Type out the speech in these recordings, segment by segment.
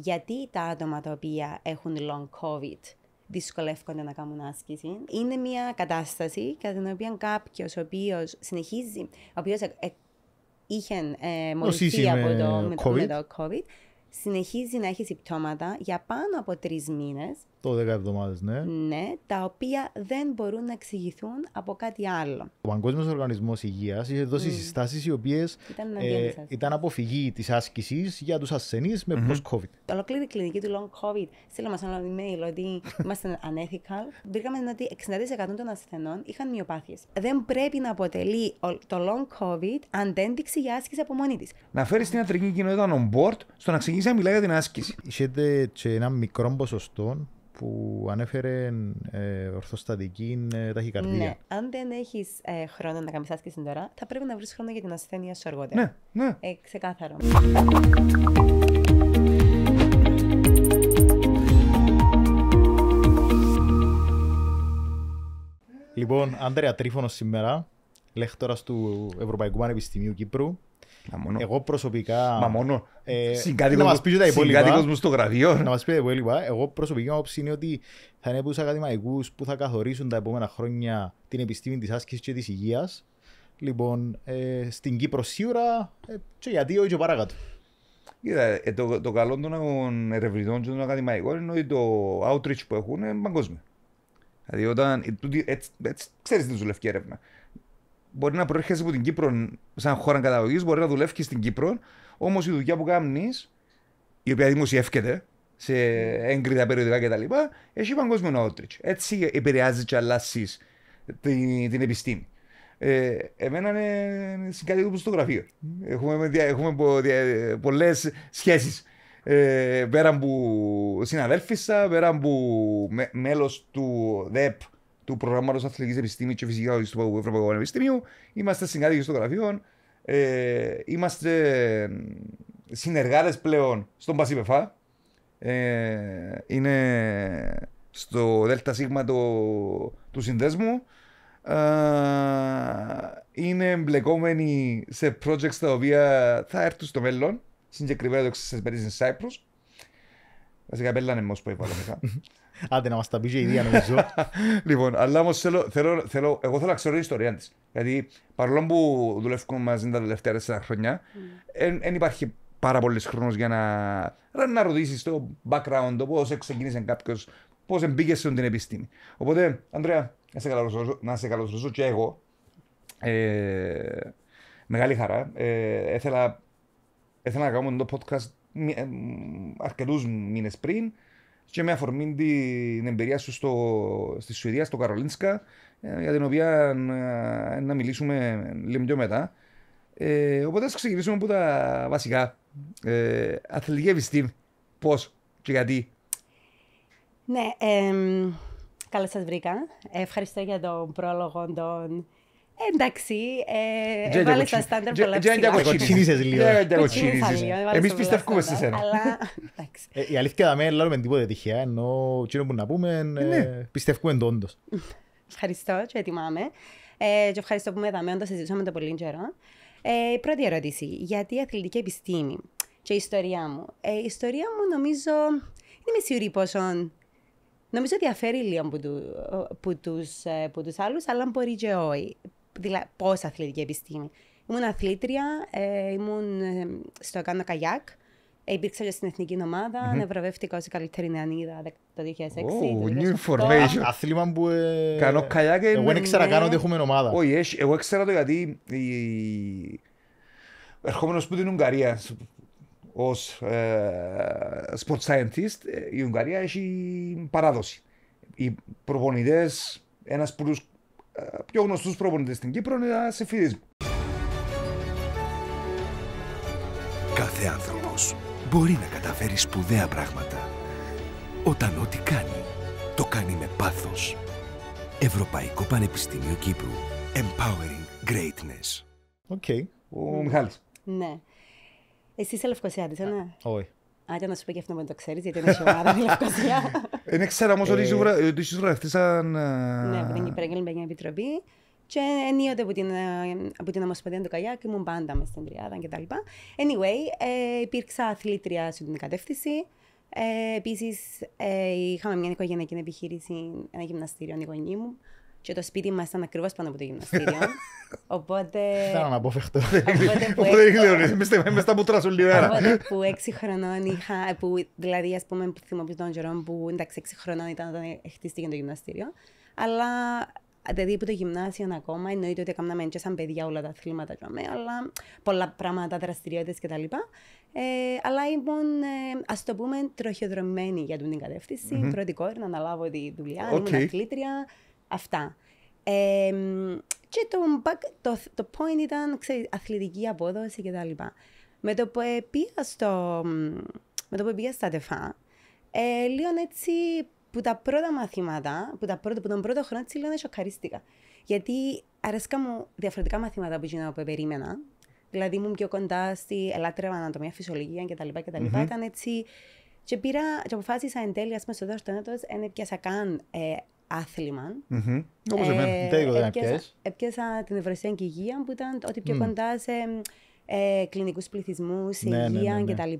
γιατί τα άτομα τα οποία έχουν long COVID δυσκολεύονται να κάνουν άσκηση. Είναι μια κατάσταση κατά την οποία κάποιος ο οποίος συνεχίζει, ο οποίος ε, ε, είχε ε, από το, COVID. COVID, συνεχίζει να έχει συμπτώματα για πάνω από τρεις μήνες το 10 εβδομάδες, ναι. Ναι, τα οποία δεν μπορούν να εξηγηθούν από κάτι άλλο. Ο Παγκόσμιος Οργανισμός Υγείας είχε δώσει mm. συστάσεις οι οποίες ήταν, ε, ήταν αποφυγή της άσκησης για τους ασθενείς με mm post-COVID. Ολοκλήρη κλινική του long COVID στείλαμε σαν ένα email ότι είμαστε unethical. Βρήκαμε ότι 60% των ασθενών είχαν μειοπάθειες. Δεν πρέπει να αποτελεί το long COVID αντένδειξη για άσκηση από μόνη της. Να φέρεις την ιατρική κοινότητα on board στο να ξεκινήσει να μιλάει για την άσκηση. Είχετε ένα μικρό ποσοστό που ανέφερε ε, ορθοστατική ε, ταχυκαρδία. Ναι. Αν δεν έχεις ε, χρόνο να κάνεις άσκηση τώρα, θα πρέπει να βρεις χρόνο για την ασθένεια σου αργότερα. Ναι, ναι. Ε, ξεκάθαρο. Λοιπόν, Άντρεα Τρίφωνος σήμερα, λέχτορα του Ευρωπαϊκού Πανεπιστημίου Κύπρου, εγώ προσωπικά. Μα μόνο. Ε, να μας πείτε τα υπόλοιπα. μου στο γραφείο. Να μας πείτε τα υπόλοιπα. Εγώ προσωπική μου άποψη είναι ότι θα είναι από τους ακαδημαϊκούς που θα καθορίσουν τα επόμενα χρόνια την επιστήμη της άσκησης και της υγείας. Λοιπόν, ε, στην Κύπρο σίγουρα ε, και γιατί όχι ο παράγκατο. Κοίτα, ε, το, το καλό των ερευνητών και των ακαδημαϊκών είναι ότι το outreach που έχουν είναι παγκόσμιο. Δηλαδή, όταν. Έτσι, ξέρει την έρευνα μπορεί να προέρχεσαι από την Κύπρο σαν χώρα καταγωγής, μπορεί να δουλεύεις στην Κύπρο, όμως η δουλειά που κάνεις, η οποία δημοσιεύεται σε έγκριτα περιοδικά κτλ., έχει παγκόσμιο outreach. Έτσι επηρεάζει και αλλάσεις την, την επιστήμη. Ε, εμένα είναι του στο γραφείο. Έχουμε, έχουμε πο, πολλές σχέσεις. Ε, πέραν που συναδέλφισα, πέραν που μέλος του ΔΕΠ του προγράμματος Αθλητικής Επιστήμης και Φυσικά του Ευρωπαϊκού Πανεπιστημίου. Είμαστε συγκάτοικοι στο γραφείο. Ε, είμαστε συνεργάτες πλέον στον Πασίπεφα. είναι στο ΔΣ το, του συνδέσμου. Ε, είναι εμπλεκόμενοι σε projects τα οποία θα έρθουν στο μέλλον. Συγκεκριμένα το εξασπερίζει in Cyprus. Βασικά, πέλανε μόνος που είπα. Άντε να μας τα πεις η ίδια νομίζω. λοιπόν, αλλά όμως θέλω, θέλω, θέλω, εγώ θέλω να ξέρω την ιστορία της. Γιατί παρόλο που δουλεύουμε μαζί τα τελευταία τέσσερα χρόνια, δεν mm. υπάρχει πάρα πολύς χρόνος για να, να ρωτήσεις το background, το πώς ξεκίνησε κάποιος, πώς μπήκε σε την επιστήμη. Οπότε, Ανδρέα, να σε καλωσορίσω, να σε και εγώ. Ε, μεγάλη χαρά. Ε, έθελα, να κάνουμε το podcast ε, αρκετούς μήνες πριν και με αφορμή την εμπειρία σου στο, στη Σουηδία, στο Καρολίνσκα, ε, για την οποία ε, να, μιλήσουμε λίγο πιο μετά. Ε, οπότε ας ξεκινήσουμε από τα βασικά. Ε, αθλητική επιστήμη, πώς και γιατί. Ναι, ε, καλά σας βρήκα. Ευχαριστώ για τον πρόλογο των Εντάξει, ε, βάλε τα στάνταρ πολλά ψηλά. Κοτσίνησες λίγο. Εμείς πιστεύουμε σε σένα. Ε, η αλήθεια δεν λέμε τίποτα τυχαία, ενώ εκείνο που να πούμε ε, ναι. πιστεύουμε το Ευχαριστώ και ετοιμάμαι. Και ευχαριστώ που με δαμε, όντως συζητούσαμε το πολύ καιρό. Πρώτη ερώτηση, γιατί η αθλητική επιστήμη και η ιστορία μου. Η ιστορία μου νομίζω, δεν είμαι σίγουρη πόσο Νομίζω διαφέρει λίγο από, του, άλλους, αλλά μπορεί και όχι δηλα... πώς αθλητική επιστήμη. Ήμουν αθλήτρια, ε, ήμουν ε, στο κάνω καγιάκ. Ε, υπήρξα και στην εθνική ομάδα, mm-hmm. ως η καλύτερη νεανίδα το 2006. Oh, new information. Αθλήμα που... Ε... Κάνω καγιάκ. Ε, εγώ δεν ξέρω ήξερα κάνω ε. ότι έχουμε ομάδα. Όχι, εγώ ξέρω το γιατί... Ερχόμενος που την Ουγγαρία, ως ε, sports scientist, η Ουγγαρία έχει παράδοση. Οι προπονητές, ένας από πιο γνωστούς προπονητές στην Κύπρο είναι ένας Κάθε άνθρωπος μπορεί να καταφέρει σπουδαία πράγματα όταν ό,τι κάνει το κάνει με πάθος. Ευρωπαϊκό Πανεπιστήμιο Κύπρου. Empowering Greatness. Οκ. Okay. Ο Μιχάλης. Ναι. Εσύ είσαι Λευκοσιάτης, ναι. ναι. Όχι. Άντε να σου πω και αυτό να το ξέρεις, γιατί είναι σοβαρά η Λευκοσία. Δεν ναι, ξέρω όμως ότι είσαι ε, Ναι, από την Κυπριακή Επιτροπή. Και ενίοτε από την, ε, Ομοσπονδία του Καγιάκ ήμουν πάντα μες στην τριάδα κτλ. Anyway, ε, υπήρξα αθλήτρια σε την κατεύθυνση. Ε, Επίσης, είχαμε μια οικογενειακή επιχείρηση, ένα γυμναστήριο, οι γονή μου. Και το σπίτι μας ήταν ακριβώς πάνω από το γυμναστήριο. Οπότε. Ήταν αναπόφευκτο. Είμαστε στα μπουτρά σου λίγο. Οπότε που έξι χρονών είχα. Που, δηλαδή, ας πούμε, που των τον που εντάξει, έξι χρονών ήταν όταν χτίστηκε το γυμναστήριο. Αλλά δηλαδή από το γυμνάσιο ακόμα, εννοείται ότι έκαναμε και σαν παιδιά όλα τα αθλήματα, με, αλλά πολλά πράγματα, δραστηριότητες κτλ. Ε, αλλά ήμουν, ε, ας το πούμε, τροχιοδρομημένη για την κατεύθυνση. Mm-hmm. Πρώτη κόρη να αναλάβω τη δουλειά, okay. ήμουν αθλήτρια. Αυτά. Ε, και το, το, το point ήταν ξέρεις, αθλητική απόδοση κτλ. Με το που ε, πήγα, στο, με το που πήγα στα τεφά, ε, λίγο έτσι που τα πρώτα μαθήματα, που, τα πρώτα, που τον πρώτο χρόνο έτσι λίγο σοκαρίστηκα. Γιατί αρέσκα μου διαφορετικά μαθήματα που γίνανε που περίμενα. Δηλαδή ήμουν πιο κοντά στη ελάτρευα ανατομία, φυσιολογία κτλ. Mm-hmm. Ήταν έτσι. Και πήρα, και αποφάσισα εν τέλει, ας πούμε, στο δεύτερο έτο, δεν έπιασα καν ε, αθλημα Όπω δεν Έπιασα την και υγεία που ήταν ό,τι πιο κοντά σε ε, κλινικούς πληθυσμούς, ναι, ναι, υγεία ναι, κτλ.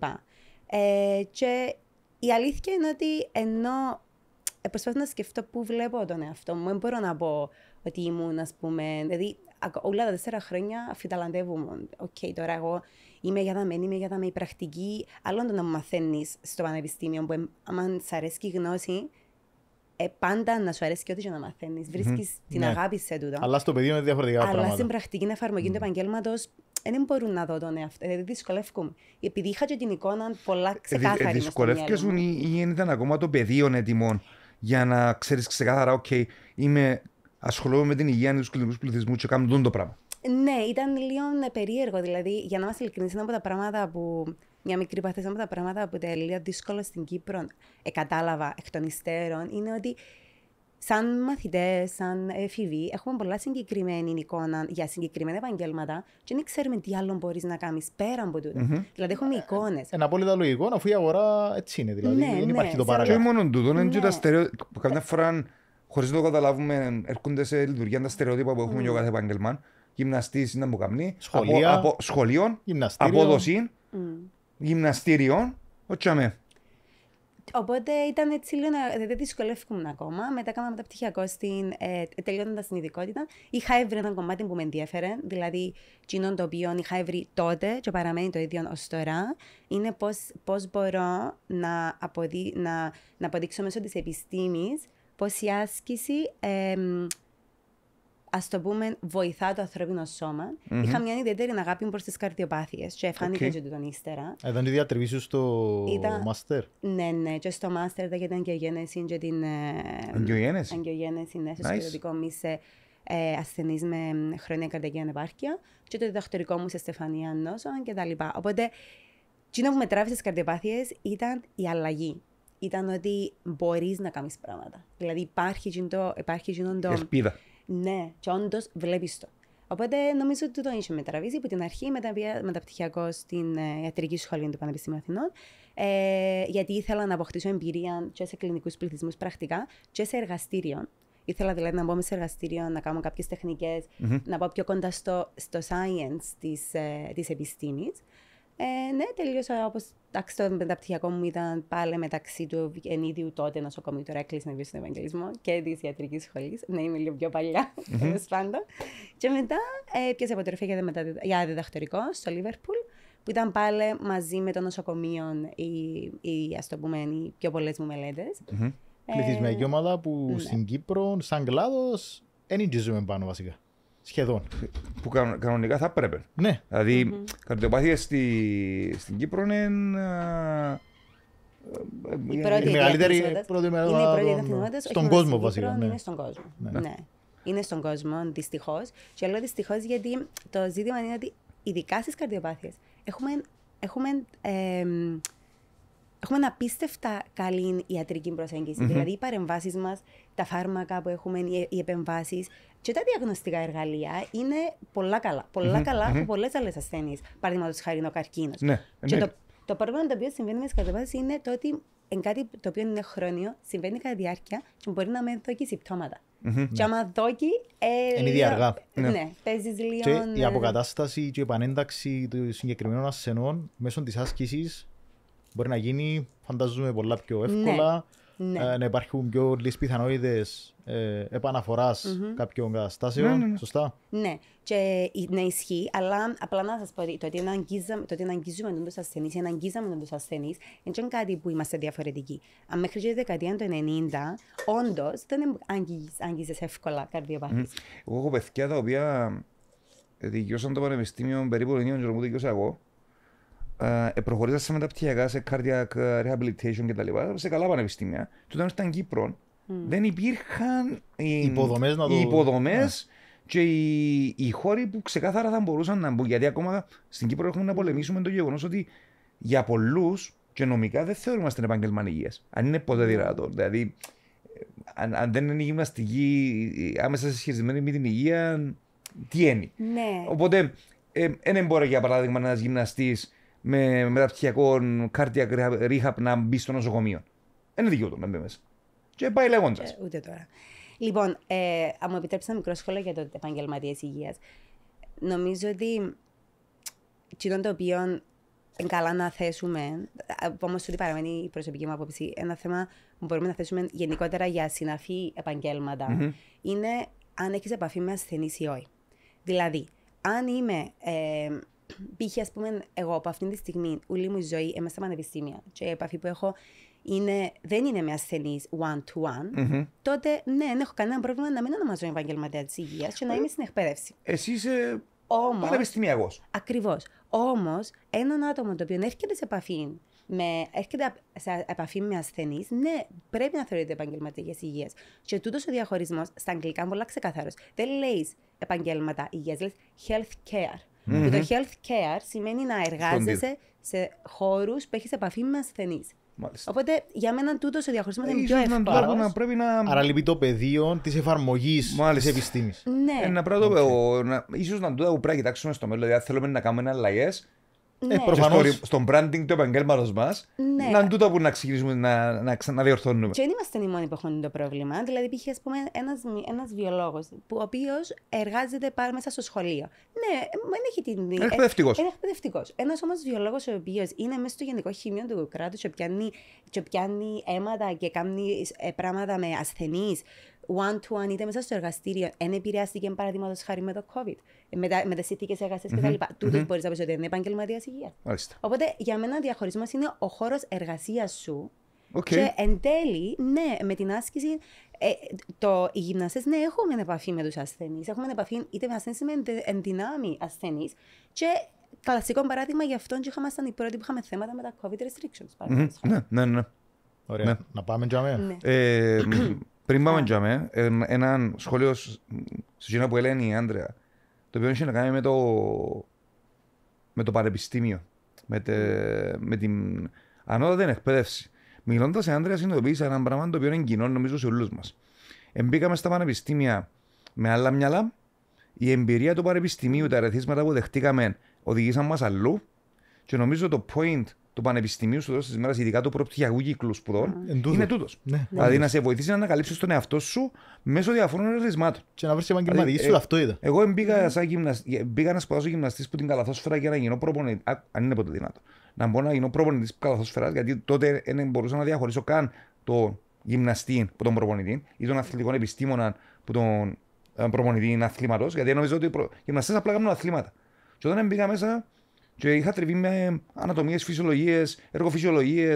Ε, και η αλήθεια είναι ότι ενώ ε, προσπαθώ να σκεφτώ πού βλέπω τον εαυτό μου, δεν μπορώ να πω ότι ήμουν, ας πούμε. Δηλαδή, όλα τα τέσσερα χρόνια αφιταλαντεύομαι. Οκ, τώρα εγώ είμαι για δαμένη, είμαι για δαμένη πρακτική. Άλλο το να μαθαίνεις στο πανεπιστήμιο, που αν σ' αρέσει η γνώση, ε, πάντα να σου αρέσει και ό,τι και να μαθαίνεις. Βρίσκεις mm-hmm. Ναι. την ναι. αγάπη σε τούτο. Αλλά στο πεδίο είναι διαφορετικά Αλλά πράγματα. στην πρακτική εφαρμογή mm-hmm. του επαγγέλματος ε, δεν μπορούν να δω τον εαυτό. Δηλαδή ε, δυσκολεύκουν. Επειδή είχα και την εικόνα πολλά ε, ξεκάθαρη. Ε, μου ή, δεν ήταν ακόμα το πεδίο ετοιμών για να ξέρεις ξεκάθαρα, OK, είμαι, ασχολούμαι με την υγεία τους κλινικούς πληθυσμούς και κάνω το πράγμα. Ναι, ήταν λίγο περίεργο. Δηλαδή, για να είμαστε ειλικρινείς, ένα από τα πράγματα που μια μικρή παθήσα από τα πράγματα που τελείω δύσκολο στην Κύπρο ε, κατάλαβα εκ των υστέρων είναι ότι σαν μαθητές, σαν εφηβοί, έχουμε πολλά συγκεκριμένη εικόνα για συγκεκριμένα επαγγέλματα και δεν ξέρουμε τι άλλο μπορείς να κάνεις πέρα από τούτο. Mm-hmm. Δηλαδή, έχουμε ε, ε, εικόνες. Ένα απόλυτα λογικό, αφού η αγορά έτσι είναι. Δηλαδή, ναι, δεν ναι, υπάρχει το παράδειγμα. Και μόνο τούτο, είναι και ναι. τα Καμιά φορά, χωρίς να το καταλάβουμε, έρχονται σε λειτουργία τα στερεότυπα που έχουμε mm. για κάθε επάγγελμα. Γυμναστής, να μου καμνεί. Σχολεία. σχολείων. Απόδοση γυμναστήριων, Τσαμέ. Οπότε ήταν έτσι λίγο να. Δεν δυσκολεύκομαι ακόμα. Μετά κάναμε πτυχιακό στην. Ε, τελειώνοντας την ειδικότητα. Είχα έβρει ένα κομμάτι που με ενδιαφέρε. Δηλαδή, κοινών το οποίο είχα έβρει τότε και παραμένει το ίδιο ως τώρα. Είναι πώς μπορώ να, αποδείξω μέσω της επιστήμης πω η άσκηση ας το πούμε, βοηθά το ανθρώπινο σώμα. Mm-hmm. Είχα μια ιδιαίτερη αγάπη προς τις καρδιοπάθειες. Και εφάνηκε okay. και τον ύστερα. Ήταν ε, η διατριβή σου στο ήταν... μάστερ. Ναι, ναι, και στο μάστερ ήταν και την αγγιογένεση. Και την. Ε, αγγιογένεση. Αγγιογένεση, ναι, στο nice. μου είσαι ε, ασθενής με χρόνια καρδιακή ανεπάρκεια. Και το διδακτορικό μου σε Στεφανία Νόσων κτλ. Οπότε, εκείνο που με τράβησε στι καρδιοπάθειες ήταν η αλλαγή ήταν ότι μπορείς να κάνεις πράγματα. Δηλαδή υπάρχει, γίνοντο. υπάρχει Ελπίδα. Ναι, και όντως βλέπεις το. Οπότε νομίζω ότι το είχε τραβίζει από την αρχή, μεταπτυχιακό στην ε, ιατρική σχολή του Πανεπιστημίου Αθηνών. Ε, γιατί ήθελα να αποκτήσω εμπειρία και σε κλινικούς πληθυσμούς πρακτικά και σε εργαστήριο. Ήθελα δηλαδή να μπω σε εργαστήριο, να κάνω κάποιες να πάω πιο κοντά στο, science της ε, επιστήμης. Ε, ναι, τελείωσα όπως. Εντάξει, το μεταπτυχιακό μου ήταν πάλι μεταξύ του ενίδιου τότε νοσοκομείου του Ερακλή να βγει στον Ευαγγελισμό και της ιατρικής σχολής. Ναι, είμαι λίγο πιο παλιά, τέλος πάντων. Και μετά ε, πιάσα αποτροφή για, μετα... για διδακτορικό στο Λίβερπουλ, που ήταν πάλι μαζί με το νοσοκομείο οι, οι, ας το πούμε, οι πιο πολλές μου μελέτες. Ε, Πληθυσμιακή ομάδα που ναι. στην Κύπρο, σαν κλάδος, δεν ζούμε πάνω βασικά. Σχεδόν. Που κανονικά θα έπρεπε. Ναι. Δηλαδή, mm-hmm. καρδιοπάθεια στη, στην Κύπρο είναι. Α, η, μεγαλύτερη πρώτη μέρα στον κόσμο βασικά. Ναι. Είναι στον κόσμο. Ναι. ναι. Είναι στον κόσμο, δυστυχώς. Και λέω δυστυχώς γιατί το ζήτημα είναι ότι ειδικά στις καρδιοπάθειες έχουμε, έχουμε, ε, έχουμε απίστευτα καλή ιατρική προσέγγιση. Δηλαδή, οι παρεμβάσεις μας, τα φάρμακα που έχουμε, οι επεμβάσεις και τα διαγνωστικά εργαλεία είναι πολλά καλά. Πολλά mm-hmm, καλά από mm-hmm. πολλές άλλες ασθένειες. Παραδείγματος χάρη ο καρκίνος. Ναι, και ναι. Το, το πρόβλημα το οποίο συμβαίνει με τι κατεβάσει είναι το ότι εν κάτι το οποίο είναι χρόνιο, συμβαίνει κατά διάρκεια και μπορεί να με δόκει συμπτώματα. Mm-hmm, και ναι. άμα δόκει. Ε, είναι ήδη αργά. Ε, ναι, ναι παίζεις λίγο. Και η ε. αποκατάσταση και η επανένταξη των συγκεκριμένων ασθενών μέσω της άσκησης μπορεί να γίνει, φαντάζομαι, πολλά πιο ναι. εύκολα. Ναι. Ναι. Ε, να υπάρχουν πιο λίγε πιθανότητες ε, επαναφοράς επαναφορας κάποιων καταστασεων ναι, ναι, σωστά. Ναι, και να ισχύει, αλλά απλά να σας πω ότι το ότι, αγγίζαμε, ότι αγγίζουμε τον τους ασθενείς ή αγγίζαμε τον τους δεν είναι κάτι που είμαστε διαφορετικοί. Αν μέχρι τη δεκαετία του 90, όντως δεν αγγίζει εύκολα καρδιοπαθή. Εγώ έχω παιδιά τα οποία δικαιώσαν το πανεπιστήμιο περίπου 9 και που δικαιώσα εγώ ε, ε προχωρήσα σε μεταπτυχιακά, σε cardiac ε, rehabilitation κτλ. Σε καλά πανεπιστήμια. Του ήταν Κύπρο. Mm. Δεν υπήρχαν οι υποδομές το... υποδομές yeah. Ναι. και οι, οι χώροι που ξεκάθαρα θα μπορούσαν να μπουν. Γιατί ακόμα στην Κύπρο έχουμε να πολεμήσουμε το γεγονός ότι για πολλούς και νομικά δεν θεωρούμαστε επαγγελματικοί υγείας. Αν είναι ποτέ δυνατό Δηλαδή, ε, αν, αν, δεν είναι η γυμναστική άμεσα συσχετισμένη με την υγεία, τι είναι. Ναι. Οπότε, δεν ε, μπορεί για παράδειγμα ένας γυμναστής με μεταπτυχιακό cardiac ρίχαπ να μπει στο νοσοκομείο. Είναι δικαιούτο να μπει μέσα. Και πάει λέγοντας. Ε, ούτε τώρα. Λοιπόν, ε, αν μου επιτρέψει ένα μικρό σχόλιο για το επαγγελματίες υγείας. Νομίζω ότι κοινών το οποίο καλά να θέσουμε, όμω ότι παραμένει η προσωπική μου άποψη, ένα θέμα που μπορούμε να θέσουμε γενικότερα για συναφή επαγγέλματα, mm-hmm. είναι αν έχεις επαφή με ασθενείς ή όχι. Δηλαδή, αν είμαι ε, π.χ. Ας πούμε εγώ από αυτή τη στιγμή ούλη μου η ζωή είμαι στα πανεπιστήμια και η επαφή που έχω είναι, δεν είναι με ασθενείς one-to-one, mm-hmm. τότε ναι, δεν έχω κανένα πρόβλημα να μην ονομάζω επαγγελματία της υγείας και να είμαι στην εκπαίδευση. Εσύ είσαι πανεπιστημιακός. Ακριβώς. Όμως, έναν άτομο το οποίο έρχεται σε επαφή με, έρχεται σε επαφή με ασθενείς, ναι, πρέπει να θεωρείται επαγγελματία υγείας. Και τούτος ο διαχωρισμός στα αγγλικά είναι πολύ ξεκάθαρο. Δεν λέει επαγγέλματα υγείας, λες health care mm το health care σημαίνει να εργάζεσαι σε χώρους που έχεις επαφή με ασθενείς. Οπότε για μένα τούτος ο διαχωρισμός είναι ε, πιο εύκολος. Να πρέπει να... Άρα το πεδίο της εφαρμογής της επιστήμης. Ναι. Ένα ε, πράγμα το οποίο ίσως να το πρέπει να κοιτάξουμε στο μέλλον. Δηλαδή, θέλουμε να κάνουμε ένα αλλαγές ε, ναι. προφανώς... Στον branding του επαγγέλματος μας, ναι. να είναι τούτα που να ξεκινήσουμε να, να, διορθώνουμε. Και δεν είμαστε οι μόνοι που έχουν το πρόβλημα. Δηλαδή, π.χ. ένα βιολόγο, ο οποίος εργάζεται πάρα μέσα στο σχολείο. Ναι, δεν έχει την. Είναι εκπαιδευτικός. Είναι εκπαιδευτικός. Ένας όμως βιολόγος, ο οποίος είναι μέσα στο γενικό χημείο του κράτους, και πιάνει, και πιάνει αίματα και κάνει ε, πράγματα με ασθενείς, one-to-one είτε μέσα στο εργαστήριο, δεν επηρεάστηκε παραδείγματος χάρη με το COVID, ε, με, τα, με τις συνθήκε εργασία Τούτο μπορείς να πεις ότι είναι επαγγελματίας υγείας. Οπότε για μένα ο διαχωρισμός είναι ο χώρος εργασίας σου. Okay. Και εν τέλει, ναι, με την άσκηση, ε, το, οι γυμναστές ναι, έχουμε επαφή με τους ασθενείς. Έχουμε επαφή είτε με ασθενείς είτε με ενδυνάμει ασθενείς. Και κλασικό παράδειγμα γι' αυτό και σαν οι πρώτοι που είχαμε θέματα με τα COVID restrictions. Mm-hmm. Ναι, ναι, ναι. Ωραία. Ναι. Να πάμε για Ναι. Ε, πριν πάμε για με, ένα σχόλιο στο που έλεγε η Άντρεα, το οποίο είχε να κάνει με το, με πανεπιστήμιο, με, την ανώτατη εκπαίδευση. Μιλώντας η Άντρεα, συνειδητοποίησα ένα πράγμα το οποίο είναι κοινό νομίζω σε όλους μας. Εμπήκαμε στα πανεπιστήμια με άλλα μυαλά. Η εμπειρία του πανεπιστημίου, τα ρεθίσματα που δεχτήκαμε, οδηγήσαν μας αλλού. Και νομίζω το point του Πανεπιστημίου σου τη μέρα, ειδικά του προπτυχιακού κύκλου σπουδών, mm. είναι τούτο. Ναι. Δηλαδή ναι. να σε βοηθήσει να ανακαλύψεις τον εαυτό σου μέσω διαφόρων ερεθισμάτων. Και να βρεις δηλαδή, επαγγελματική δηλαδή, σου ε, αυτό είδα. Εγώ μπήκα, ναι. σαν γυμναστή, ε, μπήκα να σπουδάσω γυμναστής που την καλαθόσφαιρα για να γίνω προπονητής. Αν είναι ποτέ δυνατό. Να μπορώ να γίνω προπονητής καλαθόσφαιρας, γιατί τότε δεν μπορούσα να διαχωρίσω καν τον γυμναστή που τον προπονητή ή τον αθλητικό επιστήμονα που τον ε, προπονητή είναι αθλήματο, γιατί νομίζω ότι οι προ... γυμναστές απλά κάνουν αθλήματα. Και όταν μπήκα μέσα, και είχα τρεβεί με ανατομίες, φυσιολογίες, εργοφυσιολογίες,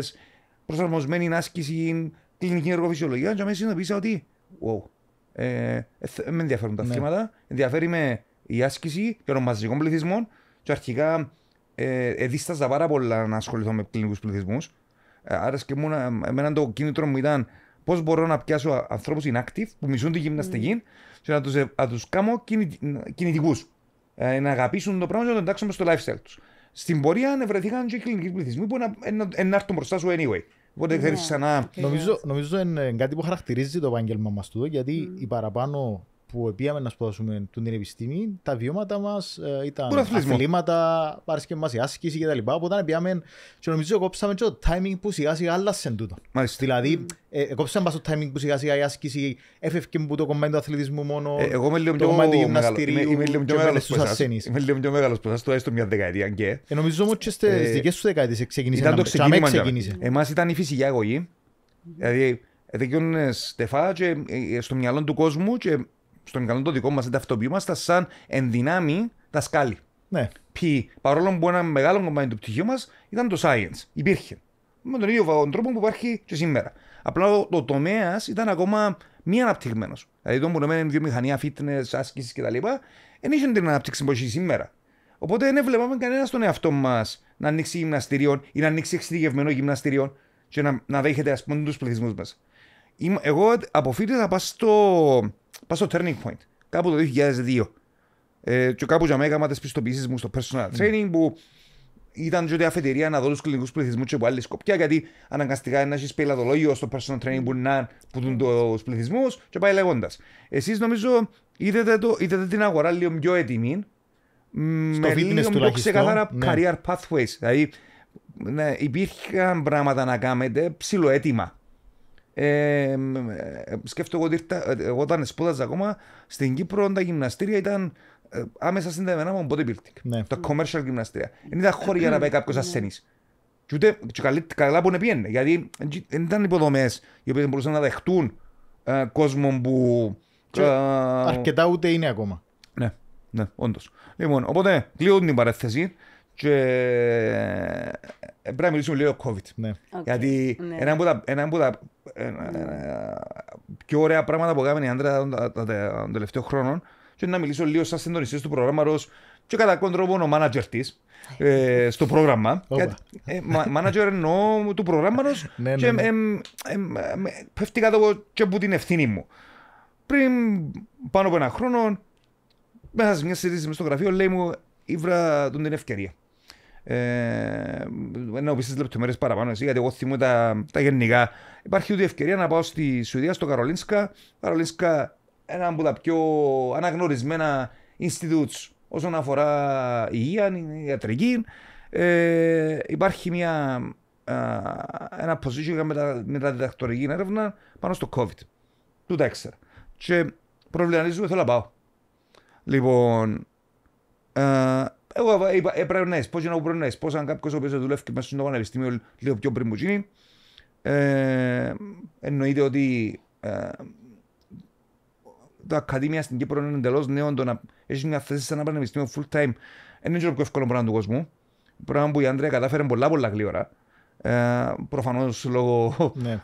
προσαρμοσμένη άσκηση, κλινική εργοφυσιολογία. Και μέσα συνειδητοποίησα ότι, wow, ε, ε, με ενδιαφέρουν τα ναι. ενδιαφέρει με η άσκηση και των μαζικών πληθυσμών. Και αρχικά ε, εδίσταζα πάρα πολλά να ασχοληθώ με κλινικούς πληθυσμούς. Ε, Άρα και μου, εμένα το κίνητρο μου ήταν πώς μπορώ να πιάσω ανθρώπους inactive που μισούν τη γυμναστική mm. και να τους ε, τους κάνω κινητικούς. Ε, να αγαπήσουν το πράγμα και να το εντάξουν στο lifestyle τους στην πορεία ανεβρεθήκαν και κλινικοί πληθυσμοί που να έρθουν μπροστά σου anyway. Οπότε ξέρει ναι. ξανά. Νομίζω είναι κάτι που χαρακτηρίζει το επάγγελμα μας του, γιατί οι παραπάνω που πήγαμε να σπουδάσουμε την επιστήμη, τα βιώματα μας ε, ήταν αθλήματα, και μα η άσκηση κτλ. Οπότε επιάμε, και νομίζω κόψαμε το timing που σιγά σιγά άλλασε τούτο. Δηλαδή, ε, ε κόψαμε το timing που σιγά σιγά η άσκηση έφευκε από το κομμάτι του αθλητισμού μόνο. Ε, εγώ είμαι λίγο μεγάλο. Είμαι λίγο πιο μεγάλο που σα. Είμαι Το έστω μια δεκαετία και. Ε, νομίζω όμως και στις ε, δικές σου δεκαετίες ξεκίνησε. Ήταν το ξεκίνημα. Εμάς ήταν η φυσική αγωγή. Δηλαδή, ε, δεν στεφά και στο μυαλό του κόσμου και στον μυαλό το δικό μας δεν ταυτοποιούμαστε σαν ενδυνάμει δασκάλοι. Ναι. Ποιοι, παρόλο που ένα μεγάλο κομμάτι του πτυχίου μας ήταν το science. Υπήρχε. Με τον ίδιο τρόπο που υπάρχει και σήμερα. Απλά το τομέας ήταν ακόμα μη αναπτυγμένος. Δηλαδή, το μονομένο βιομηχανία, fitness, άσκησης κτλ. δεν είχε την ανάπτυξη που έχει σήμερα. Οπότε δεν βλέπαμε κανένα στον εαυτό μας να ανοίξει γυμναστήριο ή να ανοίξει εξειδικευμένο γυμναστήριο και να, να δέχεται πούμε τους πληθυσμούς μας. Εγώ αποφύγω να πάω στο πάω στο turning point. Κάπου το 2002. Ε, και κάπου για μέγα έκανα τις πιστοποιήσεις μου στο personal training που ήταν και αφετηρία να δω τους κλινικούς πληθυσμούς και από άλλη σκοπιά γιατί αναγκαστικά να έχεις πελατολόγιο στο personal training που να που δουν τους πληθυσμούς και πάει λέγοντας. Εσείς νομίζω είδατε, το, την αγορά λίγο πιο έτοιμη με λίγο πιο ξεκαθαρά ναι. career pathways. Δηλαδή ναι, υπήρχαν πράγματα να κάνετε ψηλοέτοιμα ε, ε, σκέφτομαι ότι ήρθα, ε, όταν σπούδαζα ακόμα στην Κύπρο τα γυμναστήρια ήταν άμεσα άμεσα συνδεμένα με bodybuilding. Ναι. Τα commercial γυμναστήρια. Δεν ήταν χώρο για να πάει κάποιος ναι. ασθενής. Και ούτε και καλά που να πιένε. Γιατί δεν ήταν υποδομές οι οποίες μπορούσαν να δεχτούν ε, κόσμο που. αρκετά ούτε είναι ακόμα. Ναι, ναι, όντως. Λοιπόν, οπότε κλείνω την παρέθεση και πρέπει να μιλήσουμε λίγο για COVID. Ναι. Γιατί ναι. ένα από τα, ναι. πιο ωραία πράγματα που έκαναν οι άντρες τον τελευταίο χρόνο και να μιλήσω λίγο σαν συντονιστής του προγράμματος και κατά κόντρο ο μάνατζερ τη ε, στο πρόγραμμα. Μάνατζερ εννοώ του προγράμματος και πέφτει κάτω και από την ευθύνη μου. Πριν πάνω από ένα χρόνο, μέσα σε μια συζήτηση μες στο γραφείο, λέει μου, ήβρα τον την ευκαιρία. Ε, να λεπτομέρειες παραπάνω εσύ, γιατί εγώ θυμούμαι τα, τα γενικά. Υπάρχει ούτε ευκαιρία να πάω στη Σουηδία, στο Καρολίνσκα. Καρολίνσκα, ένα από τα πιο αναγνωρισμένα Ινστιτούτ. όσον αφορά υγεία, ιατρική. Ε, υπάρχει μια, ένα position για μετα, μεταδιδακτορική έρευνα πάνω στο COVID. Τούτα έξερα. Και προβληματίζουμε, θέλω να πάω. Λοιπόν, εγώ είπα, ε, έπρεπε να πώ να μπορεί να πώς αν κάποιος ο οποίος δουλεύει μέσα στο πανεπιστήμιο λίγο πιο πριν που γίνει, ε, εννοείται ότι ε, το Ακαδημία στην Κύπρο είναι εντελώς νέο το να έχεις μια θέση σε ένα πανεπιστήμιο full time. είναι το πιο εύκολο πράγμα του κόσμου. Πράγμα που η Άντρια κατάφερε πολλά πολλά γλύωρα. Ε, προφανώς, Προφανώ λόγω ναι.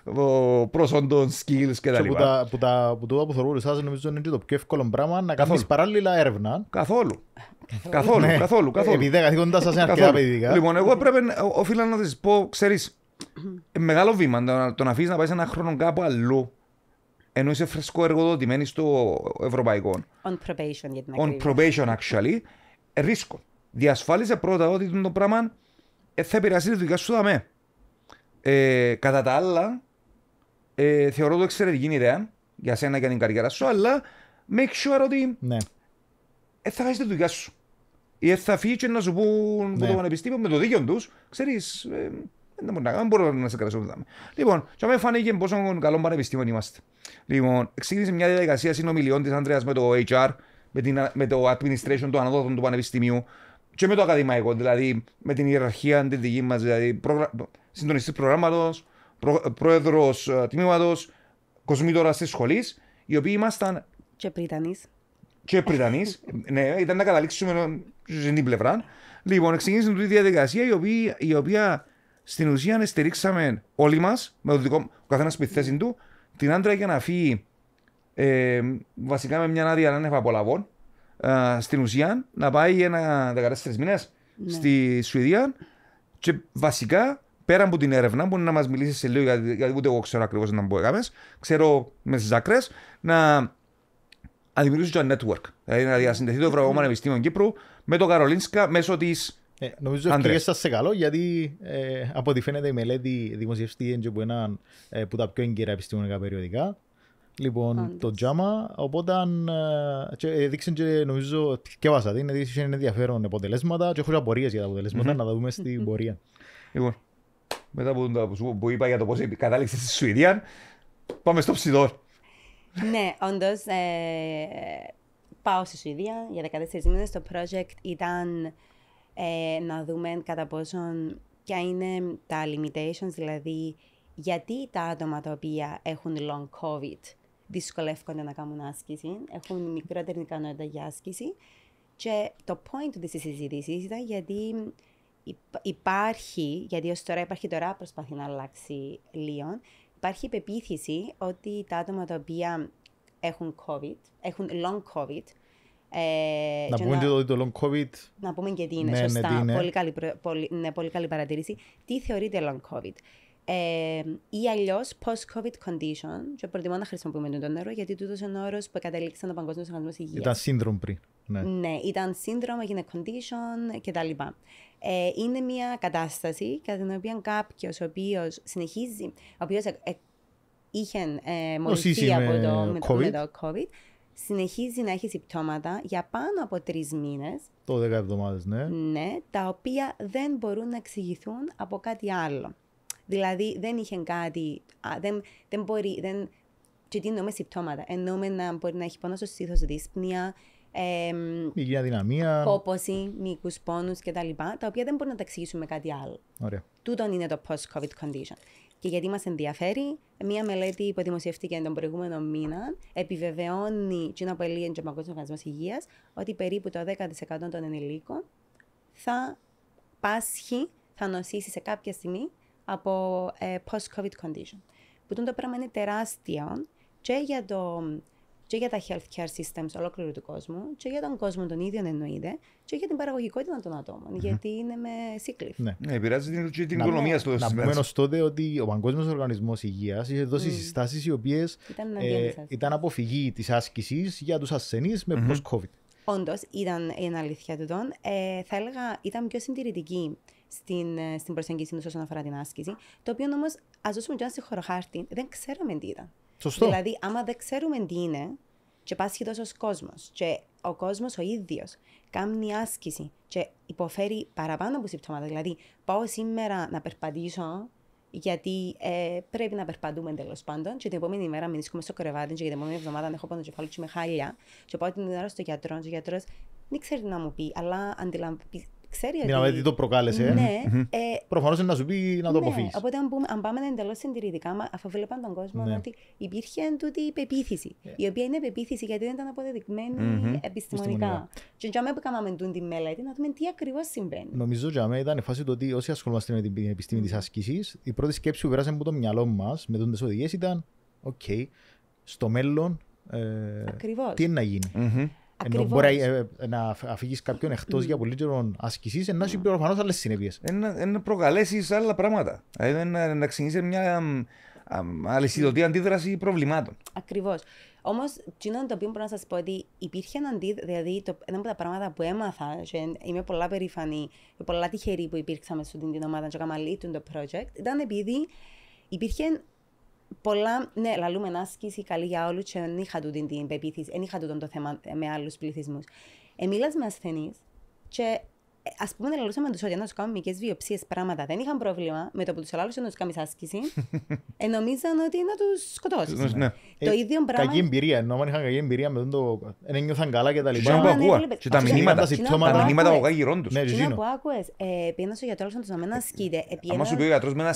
προσόντων, skills και Που, τα, που, που το που θεωρούν εσάς νομίζω είναι το πιο εύκολο πράγμα να κάνεις παράλληλα έρευνα. Καθόλου. καθόλου, καθόλου, ναι. καθόλου. Επειδή τα σας είναι αρκετά παιδικά. Λοιπόν, εγώ πρέπει, οφείλω να σας πω, ξέρεις, μεγάλο βήμα το, το να αφήσεις να πάεις σε ένα χρόνο κάπου αλλού ενώ είσαι φρεσκό εργοδοτημένη στο ευρωπαϊκό. On probation, για την On probation, actually. Ρίσκο. Διασφάλισε πρώτα ότι το πράγμα ε, θα επηρεάσει τη δουλειά σου δαμέ. Ε, κατά τα άλλα, ε, θεωρώ το εξαιρετική ιδέα για σένα και την καριέρα σου, αλλά make sure ότι ναι. ε, θα χάσει τη δουλειά σου. Ή θα φύγει και να σου πούν ναι. το πανεπιστήμιο με το δίκιο τους, ξέρεις. Ε, δεν μπορεί να, να σε κρατήσουμε. Λοιπόν, Λοιπόν, και με φάνηκε πόσο καλό πανεπιστήμιο είμαστε. Λοιπόν, ξεκίνησε μια διαδικασία συνομιλιών της Άντρεα με το HR, με, την, με το administration του αναδότων του πανεπιστημίου και με το ακαδημαϊκό, δηλαδή με την ιεραρχία τη δική μας. Δηλαδή, συντονιστή προγράμματο, πρόεδρος ε, τμήματος, κοσμήτορα της σχολής, οι οποίοι ήμασταν. Και πριτανείς. Και πριτανείς. ναι, ήταν να καταλήξουμε στην πλευρά. Λοιπόν, ξεκίνησε τη διαδικασία η οποία, η οποία στην ουσία στηρίξαμε όλοι μας, με το δικό ο καθένας που θέση του, την άντρα για να φύγει ε, βασικά με μια άδεια να απολαβών. Ε, στην ουσία να πάει ένα 14 μήνες ναι. στη Σουηδία και βασικά πέρα από την έρευνα, μπορεί να μας μιλήσεις σε λίγο, γιατί, γιατί ούτε εγώ ξέρω ακριβώς να μπω έκαμες. Ξέρω με τις άκρε να, να δημιουργήσει το network. Δηλαδή να διασυνδεθεί το Ευρωπαϊκό ναι. Πανεπιστήμιο Κύπρου με το Καρολίνσκα μέσω της. Ε, νομίζω ότι και σας σε καλό γιατί ε, από ό,τι φαίνεται η μελέτη έντια από έναν ε, που τα πιο έγκυρα επιστημονικά περιοδικά Λοιπόν, το JAMA, οπότε ε, ε και νομίζω και βάσα, είναι ενδιαφέρον αποτελέσματα και έχω απορίες για τα αποτελεσματα να τα δούμε στην πορεία. Λοιπόν, μετά που, που είπα για το πώς κατάληξε στη Σουηδία, πάμε στο ψηδό. ναι, όντως. Ε, πάω στη Σουηδία για 14 μήνες. Το project ήταν ε, να δούμε κατά πόσον ποια είναι τα limitations, δηλαδή γιατί τα άτομα τα οποία έχουν long COVID δυσκολεύονται να κάνουν άσκηση, έχουν μικρότερη ικανότητα για άσκηση. Και το point της συζήτησης ήταν γιατί υπάρχει, γιατί ως τώρα υπάρχει τώρα, προσπαθεί να αλλάξει λίγο, υπάρχει πεποίθηση ότι τα άτομα τα οποία έχουν COVID, έχουν long COVID, ε, να πούμε να... το long COVID. Να πούμε και τι είναι, ναι, ναι σωστά. Ναι, Πολύ, καλή, πολύ, ναι, πολύ καλή παρατηρήση. Τι θεωρείται long COVID. Ε, ή αλλιώς post-COVID condition, και προτιμώ να χρησιμοποιούμε τον όρο, γιατί τούτος είναι ο όρος που κατέληξε τον Παγκόσμιος Οργανισμός Υγείας. Ήταν σύνδρομο πριν. Ναι. ναι, ήταν σύνδρομο, έγινε condition κτλ. Ε, είναι μια κατάσταση κατά την οποία κάποιος ο οποίος συνεχίζει, ο οποίος ε, είχε ε, από το, COVID. Με το COVID, συνεχίζει να έχει συμπτώματα για πάνω από τρεις μήνες. Το 10 εβδομάδες, ναι. Ναι, τα οποία δεν μπορούν να εξηγηθούν από κάτι άλλο. Δηλαδή δεν είχε κάτι, α, δεν, δεν μπορεί, δεν, τι εννοούμε συμπτώματα. Εννοούμε να μπορεί να έχει πόνο στο στήθος, δύσπνοια, ε, υγεία δυναμία, κόποση, μήκους, πόνους κτλ. Τα οποία δεν μπορούμε να τα εξηγήσουμε κάτι άλλο. Ωραία. Τούτον είναι το post-COVID condition. Και γιατί μας ενδιαφέρει, μία μελέτη που δημοσιεύτηκε τον προηγούμενο μήνα επιβεβαιώνει, και που και ο Παγκόσμιος Οργανισμός Υγείας, ότι περίπου το 10% των ενηλίκων θα πάσχει, θα νοσήσει σε κάποια στιγμή από ε, post-COVID condition. Που το πράγμα είναι τεράστιο και για το και για τα healthcare systems ολόκληρου του κόσμου, και για τον κόσμο τον ίδιο, εννοείται, και για την παραγωγικότητα των ατόμων, mm-hmm. γιατί είναι με σύκλιφ. Ναι, ναι επηρεάζει την, και την να οικονομία στο Να πούμε ω τότε ότι ο Παγκόσμιος Οργανισμός Υγείας είχε δώσει mm. συστάσεις οι οποίες ήταν, ε, ήταν αποφυγή της άσκησης για τους ασθενείς με mm-hmm. post-COVID. Όντως, ήταν η αλήθεια του τον. Ε, θα έλεγα, ήταν πιο συντηρητική στην, ε, στην προσέγγιση τους όσον αφορά την άσκηση. Το οποίο όμως, ας δώσουμε και ένα συγχωροχάρτη, δεν ξέραμε τι ήταν. Σωστό. Δηλαδή, άμα δεν ξέρουμε τι είναι, και πάσχει τόσο κόσμος, και ο κόσμος ο ίδιος κάνει άσκηση και υποφέρει παραπάνω από συμπτώματα. Δηλαδή, πάω σήμερα να περπατήσω, γιατί ε, πρέπει να περπατούμε τέλος πάντων. Και την επόμενη μέρα μείνουμε στο κρεβάτι, και την επόμενη εβδομάδα να έχω πάνω κεφάλι και με χάλια. Και πάω την ώρα στο γιατρό, και ο γιατρός δεν ξέρει τι να μου πει, αλλά αντιλαμβάνει ξέρει Μιλάμε τι το προκάλεσε. Ναι. Ε, Προφανώς είναι να σου πει να το ναι, αποφύγεις. Οπότε, αν, πούμε, αν πάμε εντελώς συντηρητικά, αφού βλέπαν τον κόσμο ναι. ότι υπήρχε τούτη η πεποίθηση. Ε. Η οποία είναι πεποίθηση γιατί δεν ήταν αποδεδειγμένη mm-hmm. επιστημονικά. Και όταν μένα που κάναμε τη μελέτη, να δούμε τι ακριβώς συμβαίνει. Νομίζω ότι ήταν η φάση του ότι όσοι ασχολούμαστε με την επιστήμη της άσκησης, η πρώτη σκέψη που πέρασε από το μυαλό μας με τι οδηγίες ήταν, οκ, okay, στο μέλλον. Ε, Τι είναι να γινει mm-hmm. Ενώ μπορεί ε, ε, να αφήσει κάποιον εκτός για πολύ καιρό ασκήσει, ενώ έχει προφανώς άλλες συνέπειες. να άλλα πράγματα. Δηλαδή να, να ξεκινήσεις μια αλυσιδωτή αντίδραση προβλημάτων. Ακριβώς. Όμως, το οποίο μπορώ να σας πω ότι υπήρχε ένα αντίδραση, δηλαδή ένα από τα πράγματα που έμαθα, και είμαι πολλά περήφανη και πολλά τυχερή που υπήρξαμε στην ομάδα, και το project, ήταν επειδή υπήρχε πολλά, ναι, λαλούμε να άσκηση καλή για όλους και δεν είχα τούτη την, πεποίθηση, δεν είχα τούτο το θέμα με άλλους πληθυσμούς. Εμίλα με ασθενείς και ε, ας πούμε, λαλούσαμε τους ότι να τους κάνουμε μικρέ βιοψίες πράγματα. Δεν είχαν πρόβλημα με το που τους λαλούσαν να τους κάνεις άσκηση. Ε, νομίζαν ότι να τους σκοτώσεις. Ναι. ναι. Το ε, ίδιο πράγμα. Κακή εμπειρία. Ενώ αν είχαν κακή εμπειρία με το. Δεν νιώθαν καλά και τα λοιπά. Και τα μηνύματα. Τα μηνύματα που γύρω τους. Τι ναι, ναι, να που άκουε. στο γιατρό να του ασκείται. σου πει ο γιατρός με